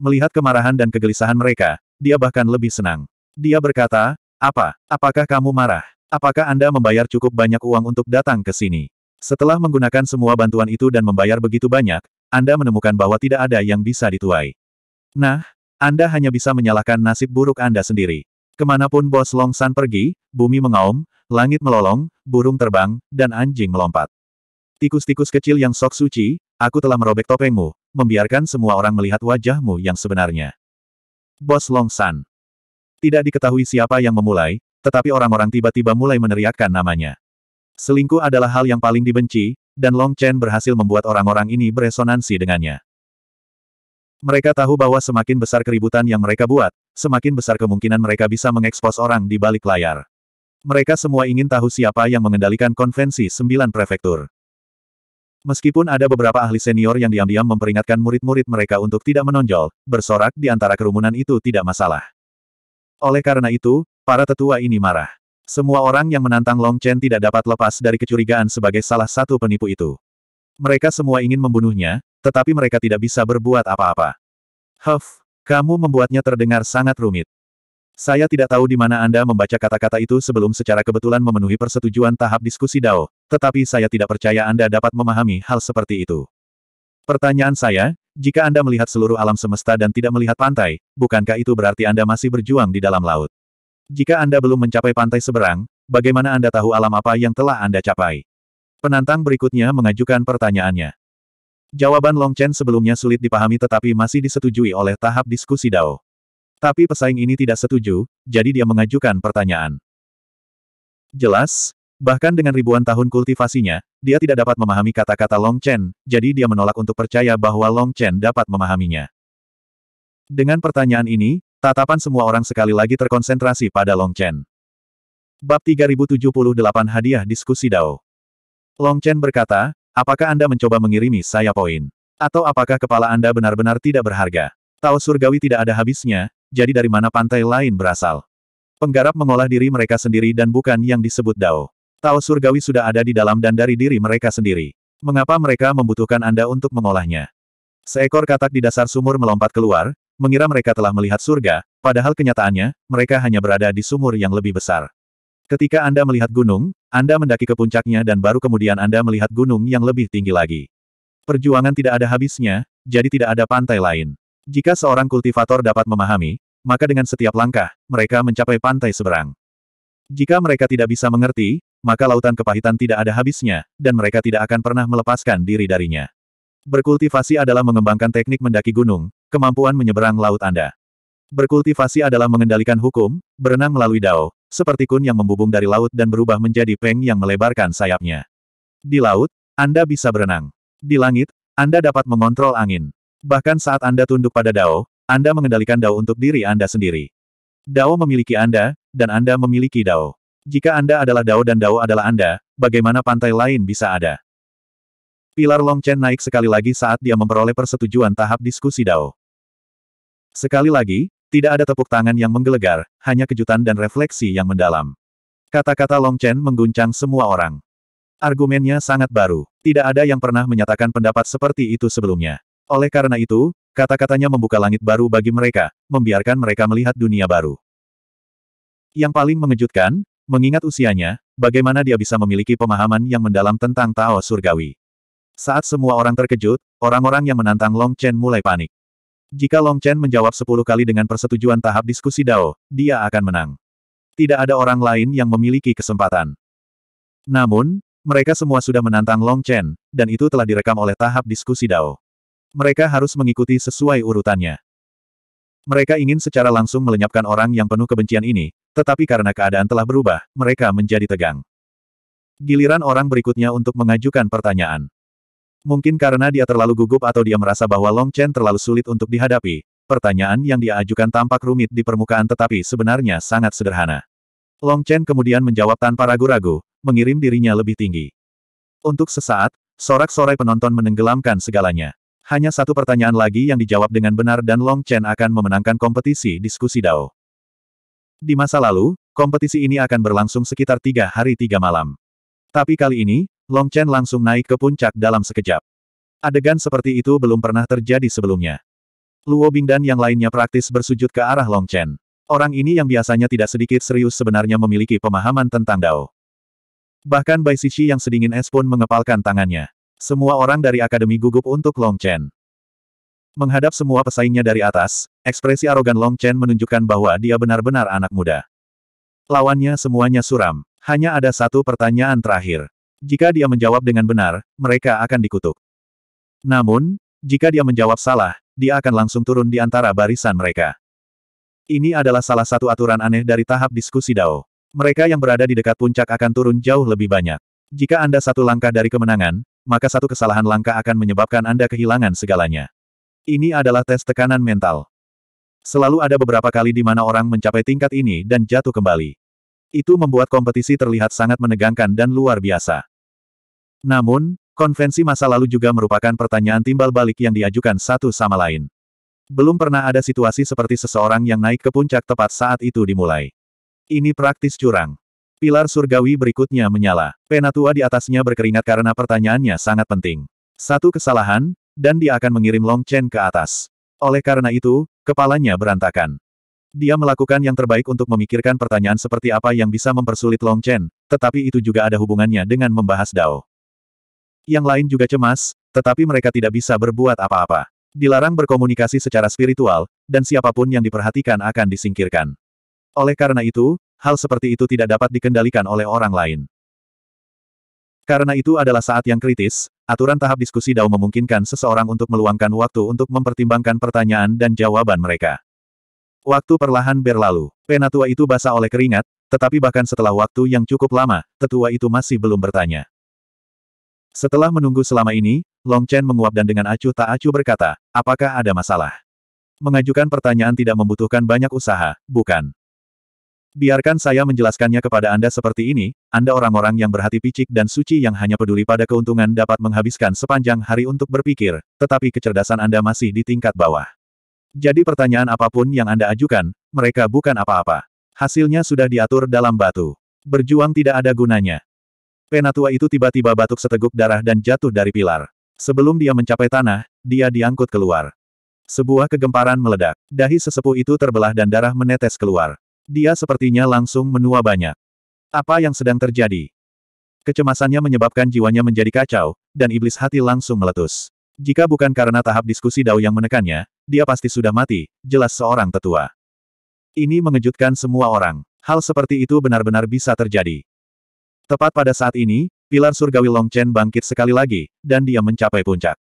Melihat kemarahan dan kegelisahan mereka, dia bahkan lebih senang. Dia berkata, apa? Apakah kamu marah? Apakah Anda membayar cukup banyak uang untuk datang ke sini? Setelah menggunakan semua bantuan itu dan membayar begitu banyak, Anda menemukan bahwa tidak ada yang bisa dituai. Nah, Anda hanya bisa menyalahkan nasib buruk Anda sendiri. Kemanapun bos Long San pergi, bumi mengaum, langit melolong, burung terbang, dan anjing melompat. Tikus-tikus kecil yang sok suci, aku telah merobek topengmu, membiarkan semua orang melihat wajahmu yang sebenarnya. Bos Long San, tidak diketahui siapa yang memulai, tetapi orang-orang tiba-tiba mulai meneriakkan namanya. Selingkuh adalah hal yang paling dibenci, dan Long Chen berhasil membuat orang-orang ini beresonansi dengannya. Mereka tahu bahwa semakin besar keributan yang mereka buat, semakin besar kemungkinan mereka bisa mengekspos orang di balik layar. Mereka semua ingin tahu siapa yang mengendalikan konvensi sembilan prefektur. Meskipun ada beberapa ahli senior yang diam-diam memperingatkan murid-murid mereka untuk tidak menonjol, bersorak di antara kerumunan itu tidak masalah. Oleh karena itu, para tetua ini marah. Semua orang yang menantang Long Chen tidak dapat lepas dari kecurigaan sebagai salah satu penipu itu. Mereka semua ingin membunuhnya, tetapi mereka tidak bisa berbuat apa-apa. Huff, kamu membuatnya terdengar sangat rumit. Saya tidak tahu di mana Anda membaca kata-kata itu sebelum secara kebetulan memenuhi persetujuan tahap diskusi DAO, tetapi saya tidak percaya Anda dapat memahami hal seperti itu. Pertanyaan saya, jika Anda melihat seluruh alam semesta dan tidak melihat pantai, bukankah itu berarti Anda masih berjuang di dalam laut? Jika Anda belum mencapai pantai seberang, bagaimana Anda tahu alam apa yang telah Anda capai? Penantang berikutnya mengajukan pertanyaannya. Jawaban Long Chen sebelumnya sulit dipahami tetapi masih disetujui oleh tahap diskusi Dao. Tapi pesaing ini tidak setuju, jadi dia mengajukan pertanyaan. Jelas, Bahkan dengan ribuan tahun kultivasinya, dia tidak dapat memahami kata-kata Long Chen, jadi dia menolak untuk percaya bahwa Long Chen dapat memahaminya. Dengan pertanyaan ini, tatapan semua orang sekali lagi terkonsentrasi pada Long Chen. Bab 3078 Hadiah Diskusi Dao Long Chen berkata, apakah Anda mencoba mengirimi saya poin? Atau apakah kepala Anda benar-benar tidak berharga? Tahu surgawi tidak ada habisnya, jadi dari mana pantai lain berasal? Penggarap mengolah diri mereka sendiri dan bukan yang disebut Dao. Tao surgawi sudah ada di dalam dan dari diri mereka sendiri. Mengapa mereka membutuhkan Anda untuk mengolahnya? Seekor katak di dasar sumur melompat keluar, mengira mereka telah melihat surga, padahal kenyataannya, mereka hanya berada di sumur yang lebih besar. Ketika Anda melihat gunung, Anda mendaki ke puncaknya dan baru kemudian Anda melihat gunung yang lebih tinggi lagi. Perjuangan tidak ada habisnya, jadi tidak ada pantai lain. Jika seorang kultivator dapat memahami, maka dengan setiap langkah, mereka mencapai pantai seberang. Jika mereka tidak bisa mengerti, maka lautan kepahitan tidak ada habisnya, dan mereka tidak akan pernah melepaskan diri darinya. Berkultivasi adalah mengembangkan teknik mendaki gunung, kemampuan menyeberang laut Anda. Berkultivasi adalah mengendalikan hukum, berenang melalui dao, seperti kun yang membubung dari laut dan berubah menjadi peng yang melebarkan sayapnya. Di laut, Anda bisa berenang. Di langit, Anda dapat mengontrol angin. Bahkan saat Anda tunduk pada dao, Anda mengendalikan dao untuk diri Anda sendiri. Dao memiliki Anda, dan Anda memiliki Dao. Jika Anda adalah Dao dan Dao adalah Anda, bagaimana pantai lain bisa ada? Pilar Long Chen naik sekali lagi saat dia memperoleh persetujuan tahap diskusi Dao. Sekali lagi, tidak ada tepuk tangan yang menggelegar, hanya kejutan dan refleksi yang mendalam. Kata-kata Long Chen mengguncang semua orang. Argumennya sangat baru. Tidak ada yang pernah menyatakan pendapat seperti itu sebelumnya. Oleh karena itu, kata-katanya membuka langit baru bagi mereka, membiarkan mereka melihat dunia baru. Yang paling mengejutkan, mengingat usianya, bagaimana dia bisa memiliki pemahaman yang mendalam tentang Tao Surgawi. Saat semua orang terkejut, orang-orang yang menantang Long Chen mulai panik. Jika Long Chen menjawab sepuluh kali dengan persetujuan tahap diskusi Dao, dia akan menang. Tidak ada orang lain yang memiliki kesempatan. Namun, mereka semua sudah menantang Long Chen, dan itu telah direkam oleh tahap diskusi Dao. Mereka harus mengikuti sesuai urutannya. Mereka ingin secara langsung melenyapkan orang yang penuh kebencian ini, tetapi karena keadaan telah berubah, mereka menjadi tegang. Giliran orang berikutnya untuk mengajukan pertanyaan. Mungkin karena dia terlalu gugup atau dia merasa bahwa Long Chen terlalu sulit untuk dihadapi, pertanyaan yang dia ajukan tampak rumit di permukaan tetapi sebenarnya sangat sederhana. Long Chen kemudian menjawab tanpa ragu-ragu, mengirim dirinya lebih tinggi. Untuk sesaat, sorak-sorai penonton menenggelamkan segalanya. Hanya satu pertanyaan lagi yang dijawab dengan benar dan Long Chen akan memenangkan kompetisi diskusi Dao. Di masa lalu, kompetisi ini akan berlangsung sekitar tiga hari tiga malam. Tapi kali ini, Long Chen langsung naik ke puncak dalam sekejap. Adegan seperti itu belum pernah terjadi sebelumnya. Luo Bing dan yang lainnya praktis bersujud ke arah Long Chen. Orang ini yang biasanya tidak sedikit serius sebenarnya memiliki pemahaman tentang Dao. Bahkan Bai Sishi yang sedingin es pun mengepalkan tangannya. Semua orang dari Akademi gugup untuk Long Chen. Menghadap semua pesaingnya dari atas, ekspresi arogan Long Chen menunjukkan bahwa dia benar-benar anak muda. Lawannya semuanya suram, hanya ada satu pertanyaan terakhir. Jika dia menjawab dengan benar, mereka akan dikutuk. Namun, jika dia menjawab salah, dia akan langsung turun di antara barisan mereka. Ini adalah salah satu aturan aneh dari tahap diskusi Dao. Mereka yang berada di dekat puncak akan turun jauh lebih banyak. Jika Anda satu langkah dari kemenangan, maka satu kesalahan langka akan menyebabkan Anda kehilangan segalanya. Ini adalah tes tekanan mental. Selalu ada beberapa kali di mana orang mencapai tingkat ini dan jatuh kembali. Itu membuat kompetisi terlihat sangat menegangkan dan luar biasa. Namun, konvensi masa lalu juga merupakan pertanyaan timbal balik yang diajukan satu sama lain. Belum pernah ada situasi seperti seseorang yang naik ke puncak tepat saat itu dimulai. Ini praktis curang. Pilar surgawi berikutnya menyala. Penatua di atasnya berkeringat karena pertanyaannya sangat penting. Satu kesalahan, dan dia akan mengirim Long Chen ke atas. Oleh karena itu, kepalanya berantakan. Dia melakukan yang terbaik untuk memikirkan pertanyaan seperti apa yang bisa mempersulit Long Chen, tetapi itu juga ada hubungannya dengan membahas Dao. Yang lain juga cemas, tetapi mereka tidak bisa berbuat apa-apa. Dilarang berkomunikasi secara spiritual, dan siapapun yang diperhatikan akan disingkirkan. Oleh karena itu, hal seperti itu tidak dapat dikendalikan oleh orang lain. Karena itu adalah saat yang kritis, aturan tahap diskusi Dao memungkinkan seseorang untuk meluangkan waktu untuk mempertimbangkan pertanyaan dan jawaban mereka. Waktu perlahan berlalu. Penatua itu basah oleh keringat, tetapi bahkan setelah waktu yang cukup lama, tetua itu masih belum bertanya. Setelah menunggu selama ini, Long Chen menguap dan dengan acuh tak acuh berkata, apakah ada masalah? Mengajukan pertanyaan tidak membutuhkan banyak usaha, bukan? Biarkan saya menjelaskannya kepada Anda seperti ini, Anda orang-orang yang berhati picik dan suci yang hanya peduli pada keuntungan dapat menghabiskan sepanjang hari untuk berpikir, tetapi kecerdasan Anda masih di tingkat bawah. Jadi pertanyaan apapun yang Anda ajukan, mereka bukan apa-apa. Hasilnya sudah diatur dalam batu. Berjuang tidak ada gunanya. Penatua itu tiba-tiba batuk seteguk darah dan jatuh dari pilar. Sebelum dia mencapai tanah, dia diangkut keluar. Sebuah kegemparan meledak. Dahi sesepuh itu terbelah dan darah menetes keluar. Dia sepertinya langsung menua banyak. Apa yang sedang terjadi? Kecemasannya menyebabkan jiwanya menjadi kacau, dan iblis hati langsung meletus. Jika bukan karena tahap diskusi Dao yang menekannya, dia pasti sudah mati, jelas seorang tetua. Ini mengejutkan semua orang. Hal seperti itu benar-benar bisa terjadi. Tepat pada saat ini, pilar surgawi Long Chen bangkit sekali lagi, dan dia mencapai puncak.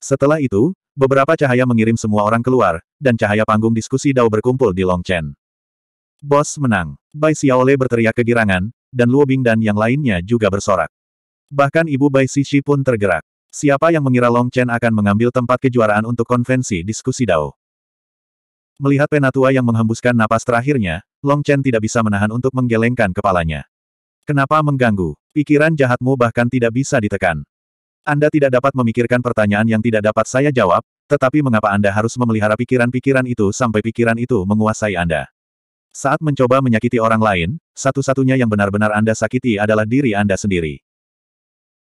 Setelah itu, beberapa cahaya mengirim semua orang keluar, dan cahaya panggung diskusi Dao berkumpul di Long Chen. Bos menang. Bai Xiaole berteriak kegirangan, dan Luo Bing dan yang lainnya juga bersorak. Bahkan ibu Bai Xixi pun tergerak. Siapa yang mengira Long Chen akan mengambil tempat kejuaraan untuk konvensi diskusi Dao? Melihat penatua yang menghembuskan napas terakhirnya, Long Chen tidak bisa menahan untuk menggelengkan kepalanya. Kenapa mengganggu? Pikiran jahatmu bahkan tidak bisa ditekan. Anda tidak dapat memikirkan pertanyaan yang tidak dapat saya jawab, tetapi mengapa Anda harus memelihara pikiran-pikiran itu sampai pikiran itu menguasai Anda? Saat mencoba menyakiti orang lain, satu-satunya yang benar-benar Anda sakiti adalah diri Anda sendiri.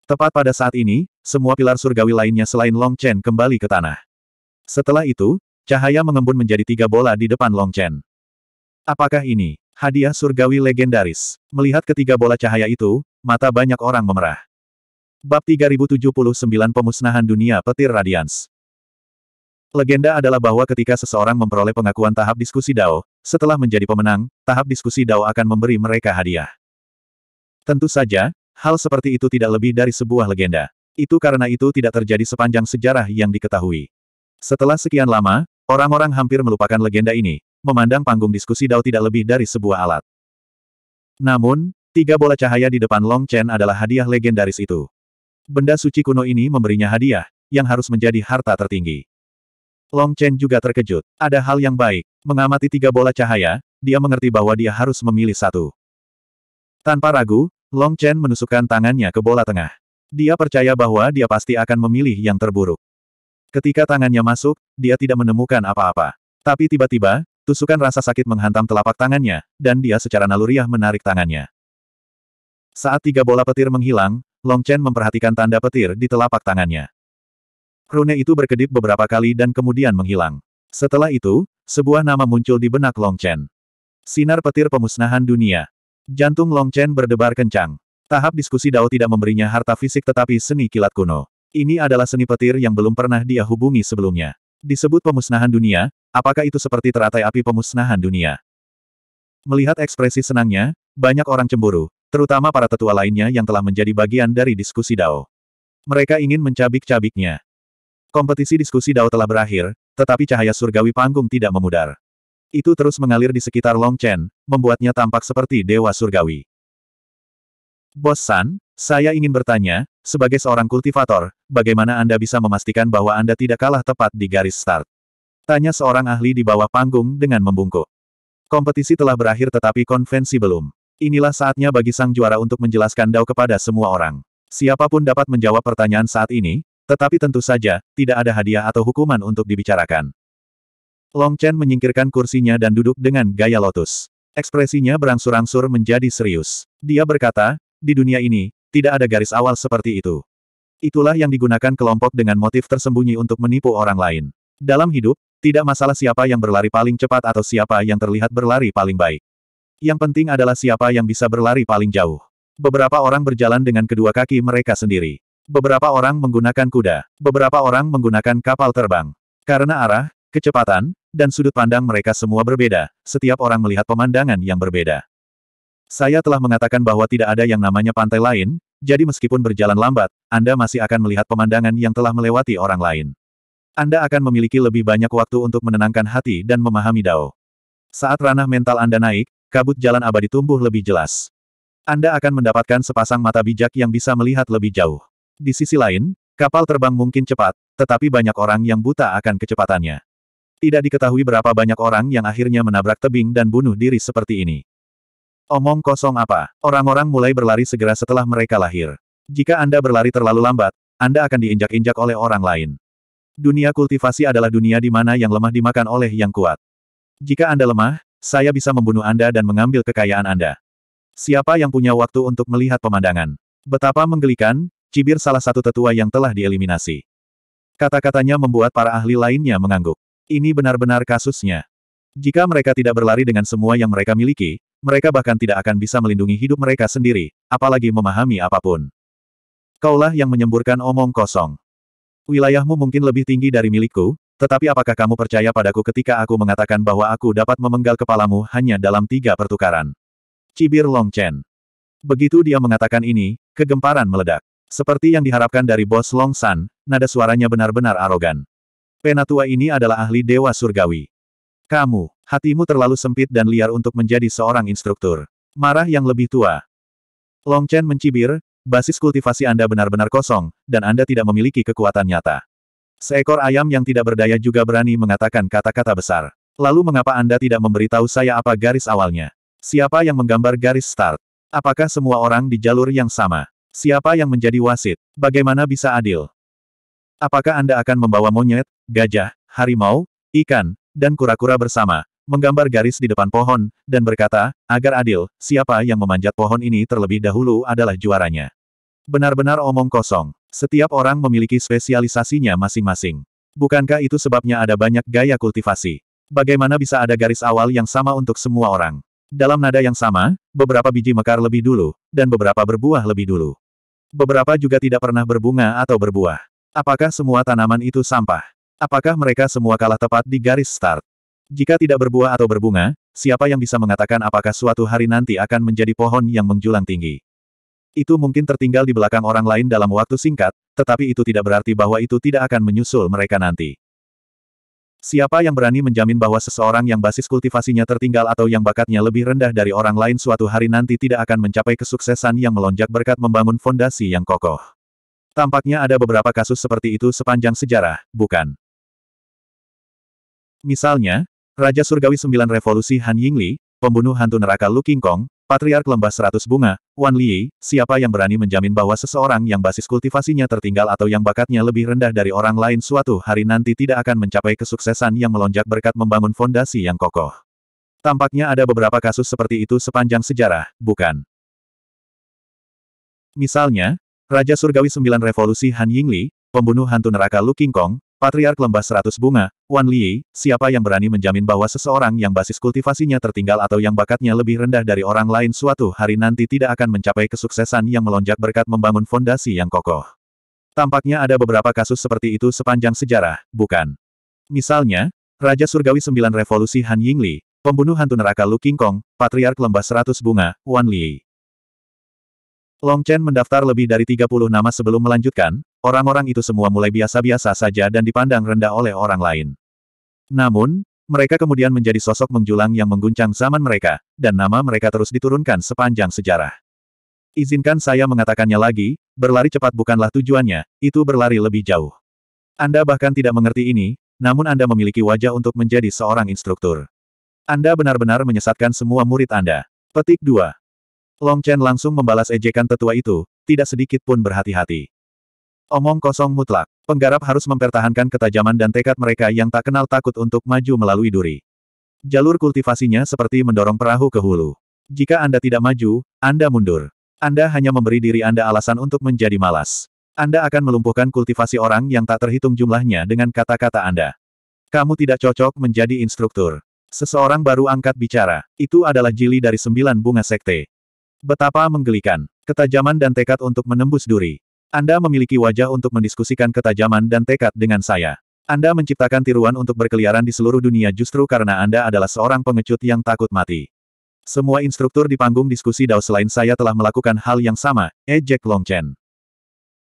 Tepat pada saat ini, semua pilar surgawi lainnya selain Long Chen kembali ke tanah. Setelah itu, cahaya mengembun menjadi tiga bola di depan Long Chen. Apakah ini hadiah surgawi legendaris? Melihat ketiga bola cahaya itu, mata banyak orang memerah. Bab 3079 Pemusnahan Dunia Petir Radians Legenda adalah bahwa ketika seseorang memperoleh pengakuan tahap diskusi DAO, setelah menjadi pemenang, tahap diskusi DAO akan memberi mereka hadiah. Tentu saja, hal seperti itu tidak lebih dari sebuah legenda. Itu karena itu tidak terjadi sepanjang sejarah yang diketahui. Setelah sekian lama, orang-orang hampir melupakan legenda ini, memandang panggung diskusi DAO tidak lebih dari sebuah alat. Namun, tiga bola cahaya di depan Long Chen adalah hadiah legendaris itu. Benda suci kuno ini memberinya hadiah, yang harus menjadi harta tertinggi. Long Chen juga terkejut. Ada hal yang baik. Mengamati tiga bola cahaya, dia mengerti bahwa dia harus memilih satu. Tanpa ragu, Long Chen menusukkan tangannya ke bola tengah. Dia percaya bahwa dia pasti akan memilih yang terburuk. Ketika tangannya masuk, dia tidak menemukan apa-apa. Tapi tiba-tiba, tusukan rasa sakit menghantam telapak tangannya, dan dia secara naluriah menarik tangannya. Saat tiga bola petir menghilang, Long Chen memperhatikan tanda petir di telapak tangannya. Rune itu berkedip beberapa kali dan kemudian menghilang. Setelah itu, sebuah nama muncul di benak Long Chen. Sinar petir pemusnahan dunia. Jantung Long Chen berdebar kencang. Tahap diskusi Dao tidak memberinya harta fisik tetapi seni kilat kuno. Ini adalah seni petir yang belum pernah dia hubungi sebelumnya. Disebut pemusnahan dunia, apakah itu seperti teratai api pemusnahan dunia? Melihat ekspresi senangnya, banyak orang cemburu, terutama para tetua lainnya yang telah menjadi bagian dari diskusi Dao. Mereka ingin mencabik-cabiknya. Kompetisi diskusi Dao telah berakhir, tetapi cahaya surgawi panggung tidak memudar. Itu terus mengalir di sekitar Long Chen, membuatnya tampak seperti dewa surgawi. Bos San, saya ingin bertanya, sebagai seorang kultivator, bagaimana Anda bisa memastikan bahwa Anda tidak kalah tepat di garis start? Tanya seorang ahli di bawah panggung dengan membungkuk. Kompetisi telah berakhir tetapi konvensi belum. Inilah saatnya bagi sang juara untuk menjelaskan Dao kepada semua orang. Siapapun dapat menjawab pertanyaan saat ini, tetapi tentu saja, tidak ada hadiah atau hukuman untuk dibicarakan. Long Chen menyingkirkan kursinya dan duduk dengan gaya lotus. Ekspresinya berangsur-angsur menjadi serius. Dia berkata, di dunia ini, tidak ada garis awal seperti itu. Itulah yang digunakan kelompok dengan motif tersembunyi untuk menipu orang lain. Dalam hidup, tidak masalah siapa yang berlari paling cepat atau siapa yang terlihat berlari paling baik. Yang penting adalah siapa yang bisa berlari paling jauh. Beberapa orang berjalan dengan kedua kaki mereka sendiri. Beberapa orang menggunakan kuda. Beberapa orang menggunakan kapal terbang. Karena arah, kecepatan, dan sudut pandang mereka semua berbeda, setiap orang melihat pemandangan yang berbeda. Saya telah mengatakan bahwa tidak ada yang namanya pantai lain, jadi meskipun berjalan lambat, Anda masih akan melihat pemandangan yang telah melewati orang lain. Anda akan memiliki lebih banyak waktu untuk menenangkan hati dan memahami Dao. Saat ranah mental Anda naik, kabut jalan abadi tumbuh lebih jelas. Anda akan mendapatkan sepasang mata bijak yang bisa melihat lebih jauh. Di sisi lain, kapal terbang mungkin cepat, tetapi banyak orang yang buta akan kecepatannya. Tidak diketahui berapa banyak orang yang akhirnya menabrak tebing dan bunuh diri seperti ini. Omong kosong apa? Orang-orang mulai berlari segera setelah mereka lahir. Jika Anda berlari terlalu lambat, Anda akan diinjak-injak oleh orang lain. Dunia kultivasi adalah dunia di mana yang lemah dimakan oleh yang kuat. Jika Anda lemah, saya bisa membunuh Anda dan mengambil kekayaan Anda. Siapa yang punya waktu untuk melihat pemandangan? Betapa menggelikan, cibir salah satu tetua yang telah dieliminasi. Kata-katanya membuat para ahli lainnya mengangguk. Ini benar-benar kasusnya. Jika mereka tidak berlari dengan semua yang mereka miliki, mereka bahkan tidak akan bisa melindungi hidup mereka sendiri, apalagi memahami apapun. Kaulah yang menyemburkan omong kosong. Wilayahmu mungkin lebih tinggi dari milikku, tetapi apakah kamu percaya padaku ketika aku mengatakan bahwa aku dapat memenggal kepalamu hanya dalam tiga pertukaran? Cibir Long Chen. Begitu dia mengatakan ini, kegemparan meledak. Seperti yang diharapkan dari bos Long San, nada suaranya benar-benar arogan. Penatua ini adalah ahli Dewa Surgawi. Kamu, hatimu terlalu sempit dan liar untuk menjadi seorang instruktur. Marah yang lebih tua. Long Chen mencibir, basis kultivasi Anda benar-benar kosong, dan Anda tidak memiliki kekuatan nyata. Seekor ayam yang tidak berdaya juga berani mengatakan kata-kata besar. Lalu mengapa Anda tidak memberitahu saya apa garis awalnya? Siapa yang menggambar garis start? Apakah semua orang di jalur yang sama? Siapa yang menjadi wasit? Bagaimana bisa adil? Apakah Anda akan membawa monyet, gajah, harimau, ikan, dan kura-kura bersama, menggambar garis di depan pohon, dan berkata, agar adil, siapa yang memanjat pohon ini terlebih dahulu adalah juaranya. Benar-benar omong kosong. Setiap orang memiliki spesialisasinya masing-masing. Bukankah itu sebabnya ada banyak gaya kultivasi? Bagaimana bisa ada garis awal yang sama untuk semua orang? Dalam nada yang sama, beberapa biji mekar lebih dulu, dan beberapa berbuah lebih dulu. Beberapa juga tidak pernah berbunga atau berbuah. Apakah semua tanaman itu sampah? Apakah mereka semua kalah tepat di garis start? Jika tidak berbuah atau berbunga, siapa yang bisa mengatakan apakah suatu hari nanti akan menjadi pohon yang menjulang tinggi? Itu mungkin tertinggal di belakang orang lain dalam waktu singkat, tetapi itu tidak berarti bahwa itu tidak akan menyusul mereka nanti. Siapa yang berani menjamin bahwa seseorang yang basis kultivasinya tertinggal atau yang bakatnya lebih rendah dari orang lain suatu hari nanti tidak akan mencapai kesuksesan yang melonjak berkat membangun fondasi yang kokoh? Tampaknya ada beberapa kasus seperti itu sepanjang sejarah, bukan? Misalnya, Raja Surgawi Sembilan Revolusi Han Yingli, pembunuh hantu neraka Lu King Kong, Patriark Lembah Seratus Bunga, Wan Li, siapa yang berani menjamin bahwa seseorang yang basis kultivasinya tertinggal atau yang bakatnya lebih rendah dari orang lain suatu hari nanti tidak akan mencapai kesuksesan yang melonjak berkat membangun fondasi yang kokoh. Tampaknya ada beberapa kasus seperti itu sepanjang sejarah, bukan? Misalnya, Raja Surgawi Sembilan Revolusi Han Yingli, pembunuh hantu neraka Lu King Kong, Patriark Lembah Seratus Bunga, Wan Li, siapa yang berani menjamin bahwa seseorang yang basis kultivasinya tertinggal atau yang bakatnya lebih rendah dari orang lain suatu hari nanti tidak akan mencapai kesuksesan yang melonjak berkat membangun fondasi yang kokoh. Tampaknya ada beberapa kasus seperti itu sepanjang sejarah, bukan? Misalnya, Raja Surgawi Sembilan Revolusi Han Yingli, pembunuh hantu neraka Lu King Kong, Patriark Lembah Seratus Bunga, Wan Li. Long Chen mendaftar lebih dari 30 nama sebelum melanjutkan, orang-orang itu semua mulai biasa-biasa saja dan dipandang rendah oleh orang lain. Namun, mereka kemudian menjadi sosok menjulang yang mengguncang zaman mereka, dan nama mereka terus diturunkan sepanjang sejarah. Izinkan saya mengatakannya lagi, berlari cepat bukanlah tujuannya, itu berlari lebih jauh. Anda bahkan tidak mengerti ini, namun Anda memiliki wajah untuk menjadi seorang instruktur. Anda benar-benar menyesatkan semua murid Anda. Petik 2. Long Chen langsung membalas ejekan tetua itu, tidak sedikit pun berhati-hati. Omong kosong mutlak. Penggarap harus mempertahankan ketajaman dan tekad mereka yang tak kenal takut untuk maju melalui duri. Jalur kultivasinya seperti mendorong perahu ke hulu. Jika Anda tidak maju, Anda mundur. Anda hanya memberi diri Anda alasan untuk menjadi malas. Anda akan melumpuhkan kultivasi orang yang tak terhitung jumlahnya dengan kata-kata Anda. Kamu tidak cocok menjadi instruktur. Seseorang baru angkat bicara. Itu adalah jili dari sembilan bunga sekte. Betapa menggelikan. Ketajaman dan tekad untuk menembus duri. Anda memiliki wajah untuk mendiskusikan ketajaman dan tekad dengan saya. Anda menciptakan tiruan untuk berkeliaran di seluruh dunia justru karena Anda adalah seorang pengecut yang takut mati. Semua instruktur di panggung diskusi Dao selain saya telah melakukan hal yang sama, Ejek eh, Long Longchen.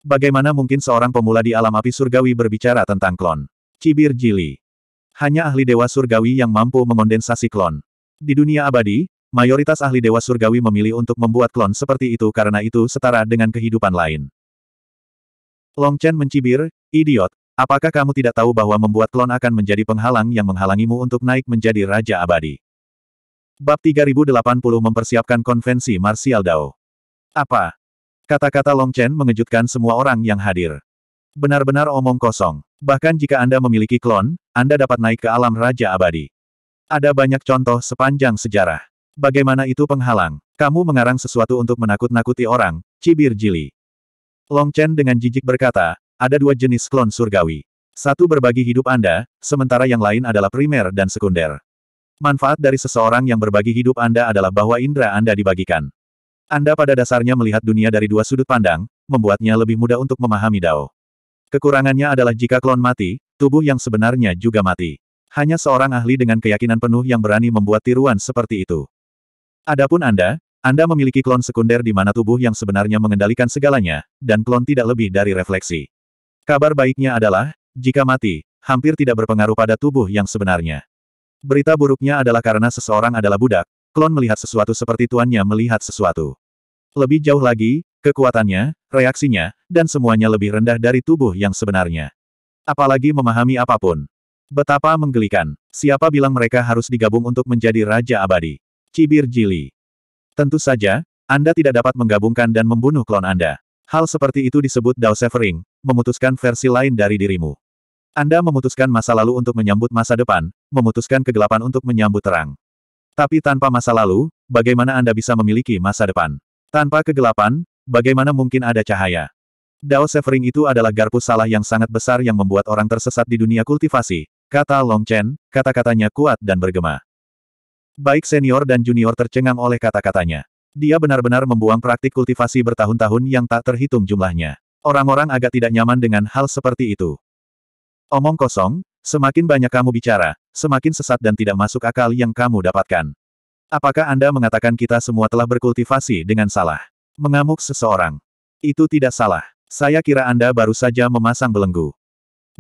Bagaimana mungkin seorang pemula di alam api surgawi berbicara tentang klon? Cibir Jili. Hanya ahli dewa surgawi yang mampu mengondensasi klon. Di dunia abadi, mayoritas ahli dewa surgawi memilih untuk membuat klon seperti itu karena itu setara dengan kehidupan lain. Long Chen mencibir, idiot, apakah kamu tidak tahu bahwa membuat klon akan menjadi penghalang yang menghalangimu untuk naik menjadi Raja Abadi? Bab 3080 mempersiapkan konvensi Martial Dao. Apa? Kata-kata Long Chen mengejutkan semua orang yang hadir. Benar-benar omong kosong. Bahkan jika Anda memiliki klon, Anda dapat naik ke alam Raja Abadi. Ada banyak contoh sepanjang sejarah. Bagaimana itu penghalang? Kamu mengarang sesuatu untuk menakut-nakuti orang, cibir Jili. Long Chen dengan jijik berkata, ada dua jenis klon surgawi. Satu berbagi hidup Anda, sementara yang lain adalah primer dan sekunder. Manfaat dari seseorang yang berbagi hidup Anda adalah bahwa indera Anda dibagikan. Anda pada dasarnya melihat dunia dari dua sudut pandang, membuatnya lebih mudah untuk memahami Dao. Kekurangannya adalah jika klon mati, tubuh yang sebenarnya juga mati. Hanya seorang ahli dengan keyakinan penuh yang berani membuat tiruan seperti itu. Adapun Anda, anda memiliki klon sekunder di mana tubuh yang sebenarnya mengendalikan segalanya, dan klon tidak lebih dari refleksi. Kabar baiknya adalah, jika mati, hampir tidak berpengaruh pada tubuh yang sebenarnya. Berita buruknya adalah karena seseorang adalah budak, klon melihat sesuatu seperti tuannya melihat sesuatu. Lebih jauh lagi, kekuatannya, reaksinya, dan semuanya lebih rendah dari tubuh yang sebenarnya. Apalagi memahami apapun. Betapa menggelikan. Siapa bilang mereka harus digabung untuk menjadi Raja Abadi? Cibir Jili. Tentu saja, Anda tidak dapat menggabungkan dan membunuh klon Anda. Hal seperti itu disebut Dao Severing, memutuskan versi lain dari dirimu. Anda memutuskan masa lalu untuk menyambut masa depan, memutuskan kegelapan untuk menyambut terang. Tapi tanpa masa lalu, bagaimana Anda bisa memiliki masa depan? Tanpa kegelapan, bagaimana mungkin ada cahaya? Dao Severing itu adalah garpu salah yang sangat besar yang membuat orang tersesat di dunia kultivasi, kata Long Chen, kata-katanya kuat dan bergema. Baik senior dan junior tercengang oleh kata-katanya. Dia benar-benar membuang praktik kultivasi bertahun-tahun yang tak terhitung jumlahnya. Orang-orang agak tidak nyaman dengan hal seperti itu. Omong kosong, semakin banyak kamu bicara, semakin sesat dan tidak masuk akal yang kamu dapatkan. Apakah Anda mengatakan kita semua telah berkultivasi dengan salah? Mengamuk seseorang. Itu tidak salah. Saya kira Anda baru saja memasang belenggu.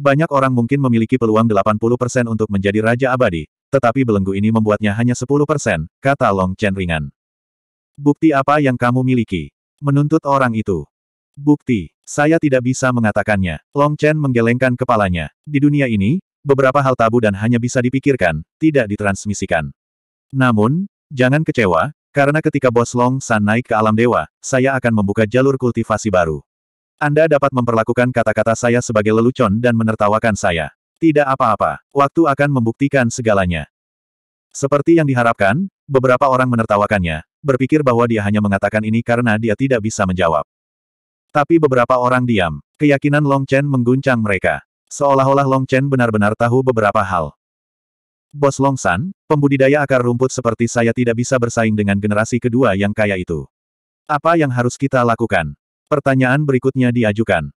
Banyak orang mungkin memiliki peluang 80% untuk menjadi raja abadi, tetapi belenggu ini membuatnya hanya 10 persen, kata Long Chen ringan. Bukti apa yang kamu miliki? Menuntut orang itu. Bukti, saya tidak bisa mengatakannya. Long Chen menggelengkan kepalanya. Di dunia ini, beberapa hal tabu dan hanya bisa dipikirkan, tidak ditransmisikan. Namun, jangan kecewa, karena ketika bos Long San naik ke alam dewa, saya akan membuka jalur kultivasi baru. Anda dapat memperlakukan kata-kata saya sebagai lelucon dan menertawakan saya. Tidak apa-apa, waktu akan membuktikan segalanya. Seperti yang diharapkan, beberapa orang menertawakannya, berpikir bahwa dia hanya mengatakan ini karena dia tidak bisa menjawab. Tapi beberapa orang diam, keyakinan Long Chen mengguncang mereka. Seolah-olah Long Chen benar-benar tahu beberapa hal. Bos Long San, pembudidaya akar rumput seperti saya tidak bisa bersaing dengan generasi kedua yang kaya itu. Apa yang harus kita lakukan? Pertanyaan berikutnya diajukan.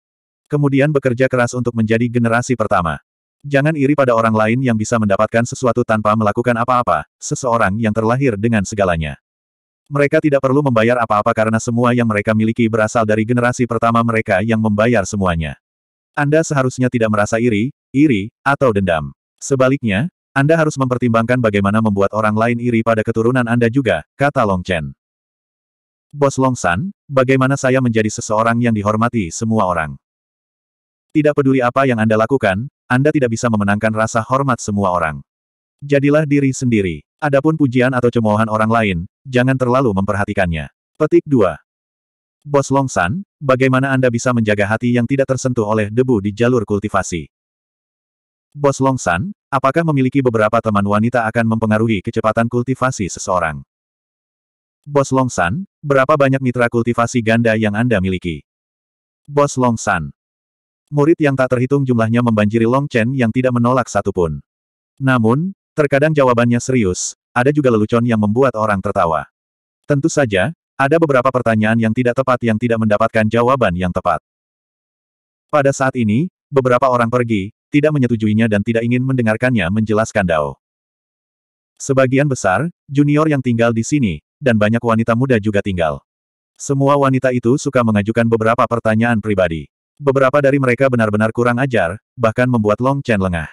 Kemudian bekerja keras untuk menjadi generasi pertama. Jangan iri pada orang lain yang bisa mendapatkan sesuatu tanpa melakukan apa-apa, seseorang yang terlahir dengan segalanya. Mereka tidak perlu membayar apa-apa karena semua yang mereka miliki berasal dari generasi pertama mereka yang membayar semuanya. Anda seharusnya tidak merasa iri, iri, atau dendam. Sebaliknya, Anda harus mempertimbangkan bagaimana membuat orang lain iri pada keturunan Anda juga, kata Long Chen. Bos Long San, bagaimana saya menjadi seseorang yang dihormati semua orang? Tidak peduli apa yang Anda lakukan, anda tidak bisa memenangkan rasa hormat semua orang. Jadilah diri sendiri. Adapun pujian atau cemoohan orang lain, jangan terlalu memperhatikannya. Petik 2. Bos Longsan, bagaimana Anda bisa menjaga hati yang tidak tersentuh oleh debu di jalur kultivasi? Bos Longsan, apakah memiliki beberapa teman wanita akan mempengaruhi kecepatan kultivasi seseorang? Bos Longsan, berapa banyak mitra kultivasi ganda yang Anda miliki? Bos Longsan, Murid yang tak terhitung jumlahnya membanjiri Long Chen yang tidak menolak satupun. Namun, terkadang jawabannya serius, ada juga lelucon yang membuat orang tertawa. Tentu saja, ada beberapa pertanyaan yang tidak tepat yang tidak mendapatkan jawaban yang tepat. Pada saat ini, beberapa orang pergi, tidak menyetujuinya dan tidak ingin mendengarkannya menjelaskan Dao. Sebagian besar, junior yang tinggal di sini, dan banyak wanita muda juga tinggal. Semua wanita itu suka mengajukan beberapa pertanyaan pribadi. Beberapa dari mereka benar-benar kurang ajar, bahkan membuat Long Chen lengah.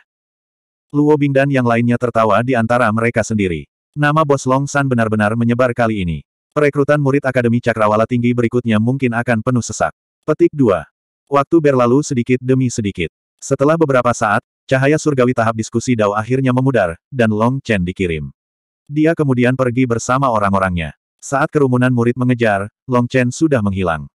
Luo Bing dan yang lainnya tertawa di antara mereka sendiri. Nama bos Long San benar-benar menyebar kali ini. Perekrutan murid Akademi Cakrawala Tinggi berikutnya mungkin akan penuh sesak. Petik 2. Waktu berlalu sedikit demi sedikit. Setelah beberapa saat, cahaya surgawi tahap diskusi Dao akhirnya memudar, dan Long Chen dikirim. Dia kemudian pergi bersama orang-orangnya. Saat kerumunan murid mengejar, Long Chen sudah menghilang.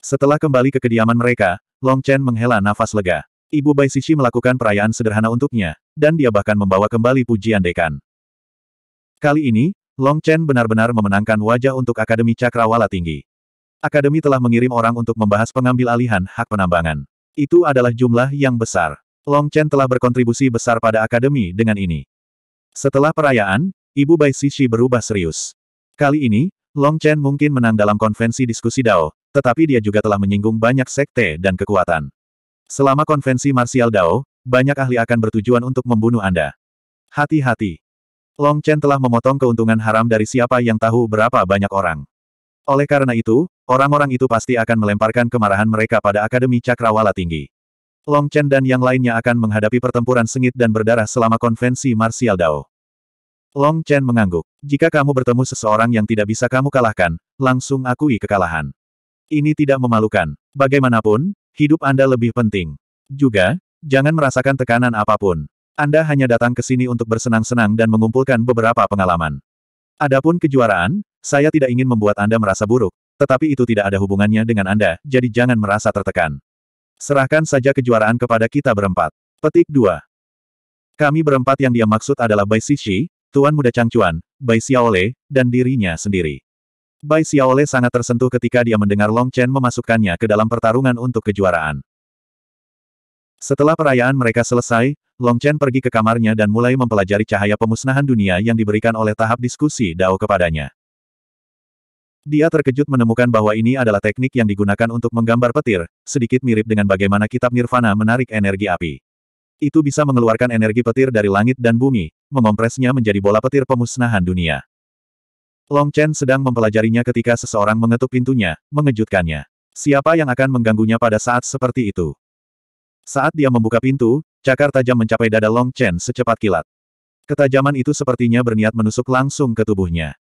Setelah kembali ke kediaman mereka, Long Chen menghela nafas lega. Ibu Bai Sisi melakukan perayaan sederhana untuknya, dan dia bahkan membawa kembali pujian dekan. Kali ini, Long Chen benar-benar memenangkan wajah untuk Akademi Cakrawala Tinggi. Akademi telah mengirim orang untuk membahas pengambil alihan hak penambangan. Itu adalah jumlah yang besar. Long Chen telah berkontribusi besar pada Akademi dengan ini. Setelah perayaan, Ibu Bai Sisi berubah serius. Kali ini, Long Chen mungkin menang dalam konvensi diskusi Dao, tetapi dia juga telah menyinggung banyak sekte dan kekuatan. Selama konvensi martial Dao, banyak ahli akan bertujuan untuk membunuh Anda. Hati-hati. Long Chen telah memotong keuntungan haram dari siapa yang tahu berapa banyak orang. Oleh karena itu, orang-orang itu pasti akan melemparkan kemarahan mereka pada Akademi Cakrawala Tinggi. Long Chen dan yang lainnya akan menghadapi pertempuran sengit dan berdarah selama konvensi martial Dao. Long Chen mengangguk. Jika kamu bertemu seseorang yang tidak bisa kamu kalahkan, langsung akui kekalahan. Ini tidak memalukan. Bagaimanapun, hidup Anda lebih penting. Juga, jangan merasakan tekanan apapun. Anda hanya datang ke sini untuk bersenang-senang dan mengumpulkan beberapa pengalaman. Adapun kejuaraan, saya tidak ingin membuat Anda merasa buruk, tetapi itu tidak ada hubungannya dengan Anda, jadi jangan merasa tertekan. Serahkan saja kejuaraan kepada kita berempat. Petik 2. Kami berempat yang dia maksud adalah Bai Sishi, Tuan Muda Changchuan, Bai Xiaole, dan dirinya sendiri. Bai Xiaole sangat tersentuh ketika dia mendengar Long Chen memasukkannya ke dalam pertarungan untuk kejuaraan. Setelah perayaan mereka selesai, Long Chen pergi ke kamarnya dan mulai mempelajari cahaya pemusnahan dunia yang diberikan oleh tahap diskusi Dao kepadanya. Dia terkejut menemukan bahwa ini adalah teknik yang digunakan untuk menggambar petir, sedikit mirip dengan bagaimana kitab Nirvana menarik energi api. Itu bisa mengeluarkan energi petir dari langit dan bumi, mengompresnya menjadi bola petir pemusnahan dunia. Long Chen sedang mempelajarinya ketika seseorang mengetuk pintunya, mengejutkannya. Siapa yang akan mengganggunya pada saat seperti itu? Saat dia membuka pintu, cakar tajam mencapai dada Long Chen secepat kilat. Ketajaman itu sepertinya berniat menusuk langsung ke tubuhnya.